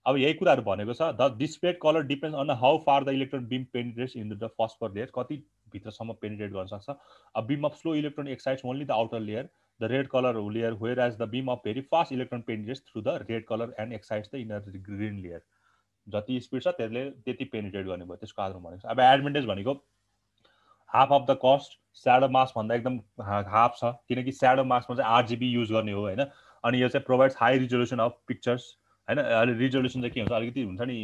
अब यही कुराहरू भनेको छ the displayed colour depend on how far the electron beam penetrates in the first layer कति भित्रसम्म पेनिट्रेट गर्न सक्छ अब beam of slow electron excites only the outer layer the red colour layer whereas the beam of very fast electron penetrates through the red colour and excites the inner green layer जति स्पिड छ त्यसले त्यति पेनिट्रेट गर्ने भयो त्यसको आधारमा भनेको छ अब एडभान्टेज भनेको half of the cost shadow mask भन्दा एकदम हाफ छ किनकि स्याडो मासमा चाहिँ आरजिबी युज गर्ने हो होइन अनि यो चाहिँ provides high resolution of pictures होइन अहिले रिजोल्युसन चाहिँ के हुन्छ अलिकति हुन्छ नि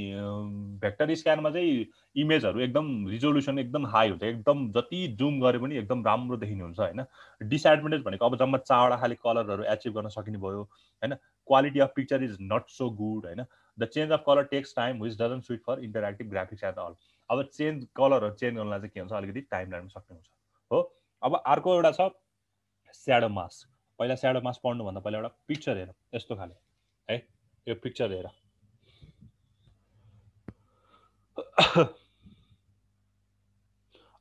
भेक्टर स्क्यानमा चाहिँ इमेजहरू एकदम रिजोल्युसन एकदम हाई हुन्छ एकदम जति जुम गरे पनि एकदम राम्रो हुन्छ होइन डिसएडभान्टेज भनेको अब जम्मा चारवटा खालि कलरहरू एचिभ गर्न सकिने भयो होइन quality of picture is not so good होइन the change of colour takes time which doesn't suit for interactive graphics at all अब चेन्ज कलरहरू चेन्ज गर्नलाई चाहिँ के हुन्छ अलिकति टाइम लाग्न सक्नुहुन्छ हो अब अर्को एउटा छ स्याडो मास पहिला स्याडो मास पढ्नुभन्दा पहिला एउटा पिक्चर हेरौँ यस्तो खाले है यो पिक्चर हेर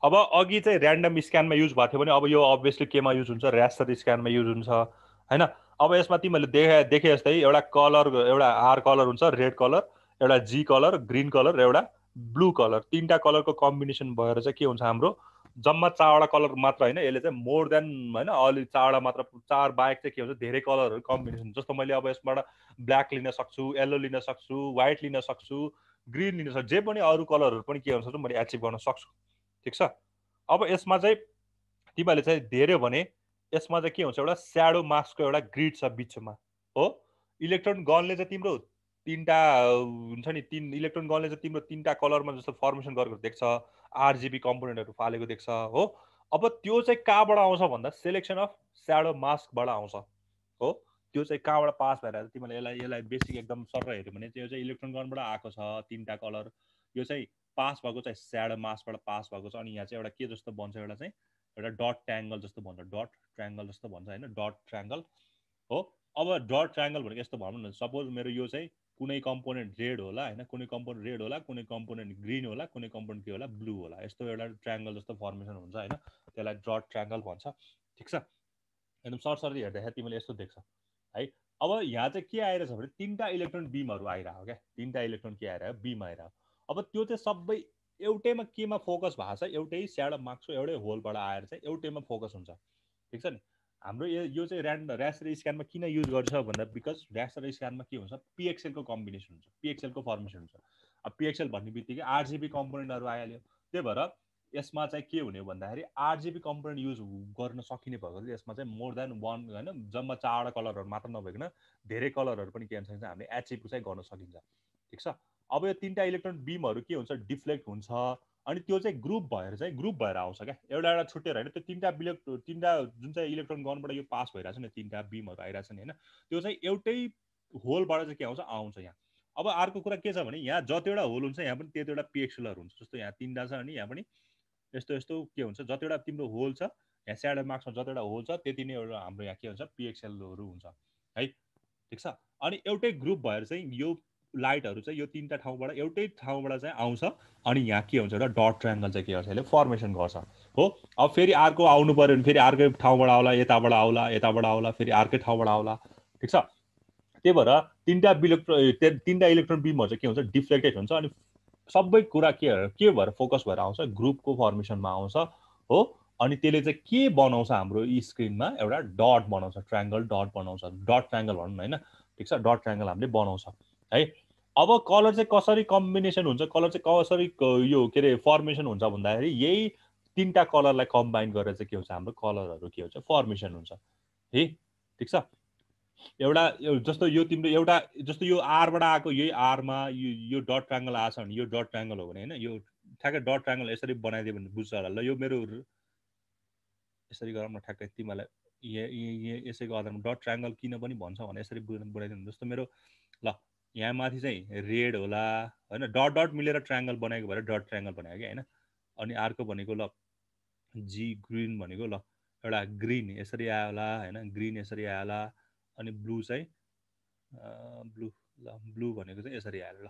अब अघि चाहिँ ऱ्यान्डम स्क्यानमा युज भएको थियो भने अब यो अभियसली केमा युज हुन्छ ऱ्यासर स्क्यानमा युज हुन्छ होइन अब यसमा तिमीहरूले देखे देखे जस्तै एउटा कलर एउटा आर कलर हुन्छ रेड कलर एउटा जी कलर ग्रिन कलर र एउटा ब्लू कलर तिनवटा कलरको कम्बिनेसन भएर चाहिँ के हुन्छ हाम्रो जम्मा चारवटा कलर मात्र होइन यसले चाहिँ मोर देन होइन अलि चारवटा मात्र चार बाहेक चाहिँ के हुन्छ धेरै कलरहरू कम्बिनेसन जस्तो मैले अब यसबाट ब्ल्याक लिन सक्छु येल्लो लिन सक्छु वाइट लिन सक्छु ग्रिन लिन सक्छु जे पनि अरू कलरहरू पनि के हुन्छ मैले एचिभ गर्न सक्छु ठिक छ अब यसमा चाहिँ तिमीहरूले चाहिँ धेरै भने यसमा चाहिँ के हुन्छ एउटा स्याडो मास्कको एउटा ग्रिड छ बिचमा हो इलेक्ट्रोन गनले चाहिँ तिम्रो तिनवटा हुन्छ नि तिन इलेक्ट्रोन गनले चाहिँ तिम्रो तिनवटा कलरमा जस्तो फर्मेसन गरेको देख्छ आरजिबी कम्पोनेन्टहरू फालेको देख्छ हो अब त्यो चाहिँ कहाँबाट आउँछ भन्दा सेलेक्सन अफ स्याडो मास्कबाट आउँछ हो त्यो चाहिँ कहाँबाट पास भएर तिमीले यसलाई यसलाई बेसिक एकदम सर हेऱ्यो भने त्यो चाहिँ इलेक्ट्रोन गनबाट आएको छ तिनवटा कलर यो चाहिँ पास भएको चाहिँ स्याडो मास्कबाट पास भएको छ अनि यहाँ चाहिँ एउटा के जस्तो बन्छ एउटा चाहिँ एउटा डट ट्राङ्गल जस्तो भन्छ डट ट्राङ्गल जस्तो भन्छ होइन डट ट्राङ्गल हो अब डट ट्राङ्गल भनेको यस्तो भनौँ न सपोज मेरो यो चाहिँ कुनै कम्पोनेन्ट रेड होला होइन कुनै कम्पोनेन्ट रेड होला कुनै कम्पोनेन्ट ग्रिन होला कुनै कम्पोनेन्ट के होला ब्लू होला यस्तो एउटा ट्राङ्गल जस्तो फर्मेसन हुन्छ होइन त्यसलाई ड्रट ट्राङ्गल भन्छ ठिक छ एकदम सरसरी हेर्दाखेरि तिमीले यस्तो देख्छ है अब यहाँ चाहिँ के आइरहेछ भने तिनवटा इलेक्ट्रोन बिमहरू आइरह क्या तिनवटा इलेक्ट्रोन के आइरह्यो बिम आइरह अब त्यो चाहिँ सबै एउटैमा केमा फोकस भएको छ एउटै स्याडो मार्क्सको एउटै होलबाट आएर चाहिँ एउटैमा फोकस हुन्छ ठिक छ नि हाम्रो यो चाहिँ ऱ्यान्ड ऱ्यास र स्क्यानमा किन युज गर्छ भन्दा बिकज ऱ्यास र स्क्यानमा के हुन्छ पिएक्सएलको कम्बिनेसन हुन्छ पिएक्सएलको फर्मेसन हुन्छ अब पिएक्सएल भन्ने बित्तिकै आरजिबी कम्पोनेन्टहरू आइहाल्यो त्यही भएर यसमा चाहिँ के हुने भन्दाखेरि आरजिबी कम्पोनेन्ट युज गर्न सकिने भएकोले यसमा चाहिँ मोर देन वान होइन जम्मा चारवटा कलरहरू मात्र नभइकन धेरै कलरहरू पनि के हुन्छ हामीले एचिभ चाहिँ गर्न सकिन्छ ठिक छ अब यो तिनवटा इलेक्ट्रोन बिमहरू के हुन्छ डिफ्लेक्ट हुन्छ अनि त्यो चाहिँ ग्रुप भएर चाहिँ ग्रुप भएर आउँछ क्या एउटा एउटा छुट्टेर होइन त्यो तिनवटा बिलेक्ट तिनवटा जुन चाहिँ इलेक्ट्रोन गनबाट यो पास भइरहेछ नि तिनवटा बिमहरू आइरहेछ नि होइन त्यो चाहिँ एउटै होलबाट चाहिँ के आउँछ आउँछ यहाँ अब अर्को कुरा के छ भने यहाँ जतिवटा होल हुन्छ यहाँ पनि त्यतिवटा पिएक्सुलर हुन्छ जस्तो यहाँ तिनवटा छ अनि यहाँ पनि यस्तो यस्तो के हुन्छ जतिवटा तिम्रो होल छ यहाँ स्याडो मार्क्समा जतिवटा होल छ त्यति नै एउटा हाम्रो यहाँ के हुन्छ पिएक्सएलहरू हुन्छ है ठिक छ अनि एउटै ग्रुप भएर चाहिँ यो लाइटहरू चाहिँ यो तिनवटा ठाउँबाट एउटै ठाउँबाट चाहिँ आउँछ अनि यहाँ के हुन्छ र डट ट्राइङ्गल चाहिँ के गर्छ यसले फर्मेसन गर्छ हो अब फेरि अर्को आउनु पऱ्यो भने फेरि अर्कै ठाउँबाट आउला यताबाट आउला यताबाट आउला फेरि अर्कै ठाउँबाट आउला ठिक छ त्यही भएर तिनवटा बिलेक्ट्रो तिनवटा इलेक्ट्रोन बिमहरू चाहिँ के हुन्छ डिफ्लेक्टेड हुन्छ अनि सबै कुरा के के भएर फोकस भएर आउँछ ग्रुपको फर्मेसनमा आउँछ हो अनि त्यसले चाहिँ के बनाउँछ हाम्रो स्क्रिनमा एउटा डट बनाउँछ ट्रायङ्गल डट बनाउँछ डट ट्रायङ्गल भनौँ होइन ठिक छ डट ट्रायङ्गल हामीले बनाउँछ है अब कलर चाहिँ कसरी कम्बिनेसन हुन्छ कलर चाहिँ कसरी यो के अरे फर्मेसन हुन्छ भन्दाखेरि यही तिनवटा कलरलाई कम्बाइन गरेर चाहिँ के हुन्छ हाम्रो कलरहरू के हुन्छ फर्मेसन हुन्छ है ठिक छ एउटा जस्तो यो तिम्रो एउटा जस्तो यो आरबाट आएको यही आरमा यो यो डट ट्राङ्गल आएछ भने यो डट ट्राङ्गल हो भने होइन यो ठ्याक्कै डट ट्राङ्गल यसरी बनाइदियो भने बुझ्छ होला ल यो मेरो यसरी गरौँ न ठ्याक्कै तिमीलाई यहाँ यसैको आधारमा डट ट्राङ्गल किन पनि भन्छ भने यसरी बुझाइदिनु जस्तो मेरो ल यहाँ माथि चाहिँ रेड होला होइन डट डट मिलेर ट्राङ्गल बनाएको भएर डट ट्राङ्गल बनायो कि होइन अनि अर्को भनेको ल जी ग्रिन भनेको ल एउटा ग्रिन यसरी आयो होला होइन ग्रिन यसरी आयो होला अनि ब्लू चाहिँ ब्लू ल ब्लू भनेको चाहिँ यसरी आयो ल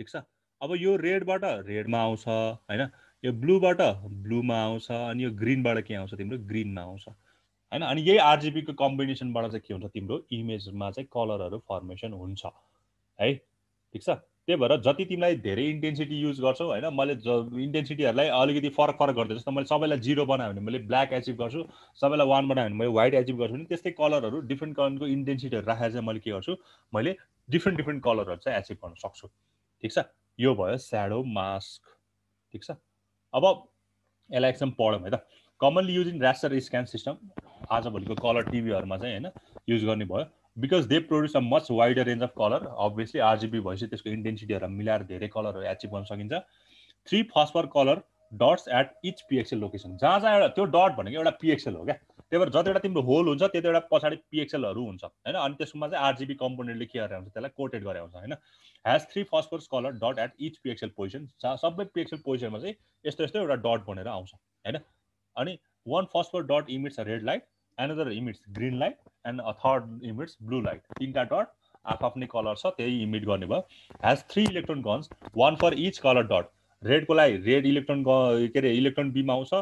ठिक छ अब यो रेडबाट रेडमा आउँछ होइन यो ब्लूबाट ब्लूमा आउँछ अनि यो ग्रिनबाट के आउँछ तिम्रो ग्रिनमा आउँछ होइन अनि यही आरजिबीको कम्बिनेसनबाट चाहिँ के हुन्छ तिम्रो इमेजमा चाहिँ कलरहरू फर्मेसन हुन्छ है ठिक छ त्यही भएर जति तिमीलाई धेरै इन्टेन्सिटी युज गर्छौ होइन मैले ज इन्टेन्सिटीहरूलाई अलिकति फरक फरक गर्दै जस्तो मैले सबैलाई जिरो बनायो भने मैले ब्ल्याक एचिभ गर्छु सबैलाई वान बनायो भने मैले वाइट एचिभ गर्छु भने त्यस्तै कलरहरू डिफ्रेन्ट कलरको इन्टेन्सिटीहरू राखेर चाहिँ मैले के गर्छु मैले डिफ्रेन्ट डिफ्रेन्ट कलरहरू चाहिँ एचिभ गर्न सक्छु ठिक छ यो भयो स्याडो मास्क ठिक छ अब यसलाई एकदम पढौँ है त commonly use in raster scan system आजभोलिको कलर टिभीहरूमा चाहिँ होइन युज गर्ने भयो because they produce a much wider range of colour obviously RGB भएपछि त्यसको इन्टेन्सिटीहरू मिलाएर धेरै कलरहरू एचिभ गर्न सकिन्छ three phosphor colour dots at each pixel location जहाँ जहाँ एउटा त्यो डट भनेको एउटा पिएक्सएल हो क्या त्यही भएर जतिवटा तिम्रो होल हुन्छ त्यति एउटा पछाडि पिएक्सएलहरू हुन्छ होइन अनि त्यसमा चाहिँ आरजिबी कम्पोनेन्टले के गरेर हुन्छ त्यसलाई कोटेड गरेर हुन्छ होइन has three phosphors colour dot at each pixel position जहाँ सबै पिएक्सएल पोजिसनमा चाहिँ यस्तो यस्तो एउटा डट बनेर आउँछ होइन अनि one phosphor dot emits red light another emits green light and a third emits blue light तिनवटा डट आफ्नै कलर छ त्यही इमिट गर्ने भयो has three electron guns one for each colour dot रेडको लागि रेड इलेक्ट्रोन के अरे इलेक्ट्रोन बिम आउँछ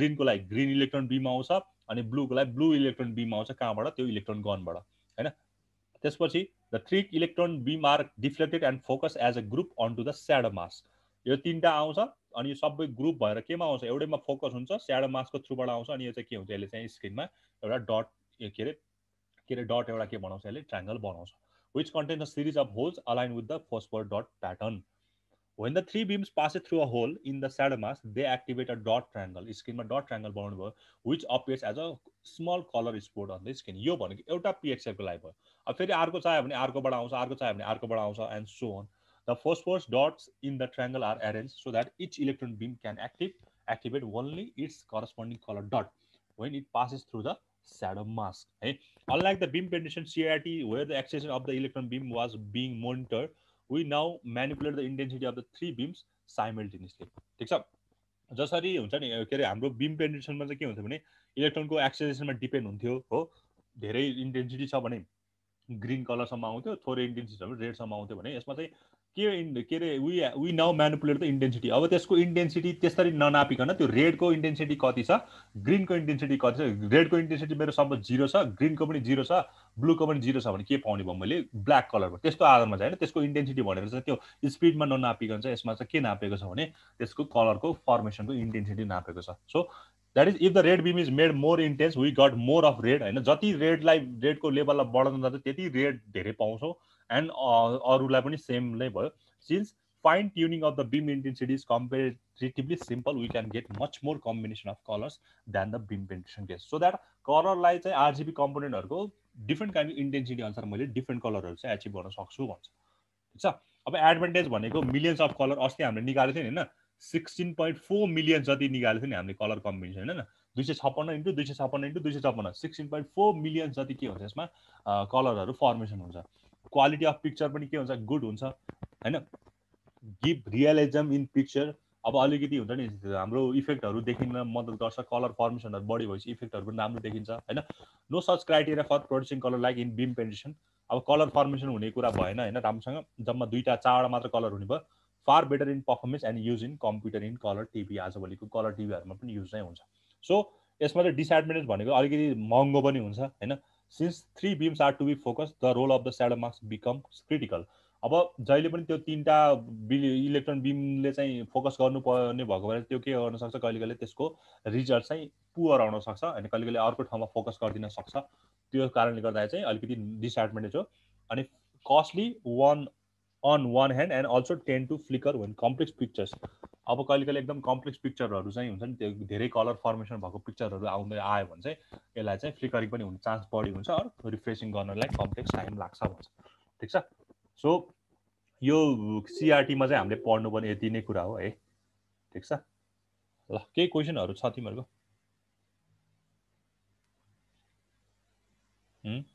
ग्रिनको लागि ग्रिन इलेक्ट्रोन बिम आउँछ अनि ब्लूको लागि ब्लू इलेक्ट्रोन बिम आउँछ कहाँबाट त्यो इलेक्ट्रोन गनबाट होइन त्यसपछि the three electron beam are deflected and focus as a group on to the shadow mask यो तिनवटा आउँछ अनि सबै ग्रुप भएर केमा आउँछ एउटैमा फोकस हुन्छ स्याडो मास्कको थ्रुबाट आउँछ अनि यो चाहिँ के हुन्छ यसले चाहिँ स्क्रिनमा एउटा डट के अरे के अरे डट एउटा के बनाउँछ यसले ट्राङ्गल बनाउँछ which contains the series of holes align with the phosphor dot pattern when the three beams pass through a hole in the shadow mask they activate a dot triangle स्क्रिनमा डट ट्राङ्गल बनाउनु भयो which appears as a small colour spot on the screen यो भनेको एउटा पिएचएफको लागि भयो अब फेरि अर्को चाहियो भने अर्कोबाट आउँछ अर्को चाहियो भने अर्कोबाट आउँछ and so on The phosphorus dots in the triangle are arranged so that each electron beam can active, activate only its corresponding color dot when it passes through the shadow mask. Okay? Unlike the beam penetration CRT, where the accession of the electron beam was being monitored, we now manipulate the intensity of the three beams simultaneously. ठिक छ जसरी हुन्छ नि के अरे हाम्रो बिम पेन्ट्रेसनमा चाहिँ के हुन्थ्यो भने इलेक्ट्रोनको एक्सेलेसनमा डिपेन्ड हुन्थ्यो हो धेरै इन्टेन्सिटी छ भने ग्रिन कलरसम्म आउँथ्यो थोरै इन्टेन्सिटी छ भने रेडसम्म आउँथ्यो भने यसमा चाहिँ के के are we we now manipulate the intensity अब त्यसको इन्टेन्सिटी त्यसरी ननापिकन त्यो रेडको इन्टेन्सिटी कति छ ग्रिनको इन्टेन्सिटी कति छ रेडको इन्टेन्सिटी मेरो सब जिरो छ ग्रिनको पनि जिरो छ ब्लूको पनि जिरो छ भने के पाउने भयो मैले ब्ल्याक कलरमा त्यस्तो आधारमा चाहिँ होइन त्यसको इन्टेन्सिटी भनेर चाहिँ त्यो स्पिडमा ननापिकन चाहिँ यसमा चाहिँ के नापेको छ भने त्यसको कलरको फर्मेसनको इन्टेन्सिटी नापेको छ so that is if the red beam is made more intense we got more of red होइन जति रेडलाई रेडको लेभललाई बढाउँदा जान्छ त्यति रेड धेरै पाउँछौँ एन्ड अरूलाई uh, पनि सेम नै भयो since fine tuning of the beam intensity is comparatively simple we can get much more combination of colours than the beam penetration case so that कलरलाई चाहिँ आरजिबी कम्पोनेन्टहरूको डिफ्रेन्ट काइन्ड इन्टेन्सिटी अनुसार मैले डिफ्रेन्ट कलरहरू चाहिँ एचिभ गर्न सक्छु भन्छ ठिक छ अब एडभान्टेज भनेको मिलियन्स अफ कलर अस्ति हामीले निकालेको थियौँ नि होइन सिक्सटिन पोइन्ट फोर मिलियन जति निकालेको थियो नि हामीले कलर कम्बिनेसन होइन दुई सय छप्पन्न इन्टु दुई सय छप्पन्न इन्टु दुई सय छप्पन्न सिक्सटिन पोइन्ट फोर मिलियन जति के हुन्छ यसमा कलरहरू फर्मेसन हुन्छ क्वालिटी अफ पिक्चर पनि के हुन्छ गुड हुन्छ होइन गिभ रियलिजम इन पिक्चर अब अलिकति हुन्छ नि हाम्रो इफेक्टहरू देखिन मद्दत गर्छ कलर फर्मेसनहरू बढी भएपछि इफेक्टहरू पनि राम्रो देखिन्छ होइन no such criteria for producing colour like in beam penetration अब कलर फर्मेसन हुने कुरा भएन होइन राम्रोसँग जम्मा दुईवटा चारवटा मात्र कलर हुने भयो far better in performance and use in computer in colour TV आजभोलिको कलर टिभीहरूमा पनि युज नै हुन्छ सो यसमा चाहिँ डिसएडभान्टेज भनेको अलिकति महँगो पनि हुन्छ होइन since three beams are to be focus the role of the shadow mask becomes critical अब जहिले पनि त्यो तिनवटा बि इलेक्ट्रोन बिमले चाहिँ फोकस गर्नुपर्ने भएको भएर त्यो के गर्न सक्छ कहिले कहिले त्यसको रिजल्ट चाहिँ पुवर आउनसक्छ अनि कहिले कहिले अर्को ठाउँमा फोकस गरिदिन सक्छ त्यो कारणले गर्दाखेरि चाहिँ अलिकति डिसएडभान्टेज हो अनि costly one on one hand and also tend to flicker when complex pictures अब कहिले कहिले एकदम कम्प्लेक्स पिक्चरहरू चाहिँ हुन्छ नि त्यो धेरै कलर फर्मेसन भएको पिक्चरहरू आउँदै आयो भने चाहिँ यसलाई चाहिँ फ्लिकरिङ पनि हुने चान्स बढी हुन्छ अरू रिफ्रेसिङ गर्नलाई कम्प्लेक्स टाइम लाग्छ भन्छ ठिक छ सो यो सिआरटीमा चाहिँ हामीले पढ्नुपर्ने यति नै कुरा हो है ठिक छ ल केही क्वेसनहरू छ तिमीहरूको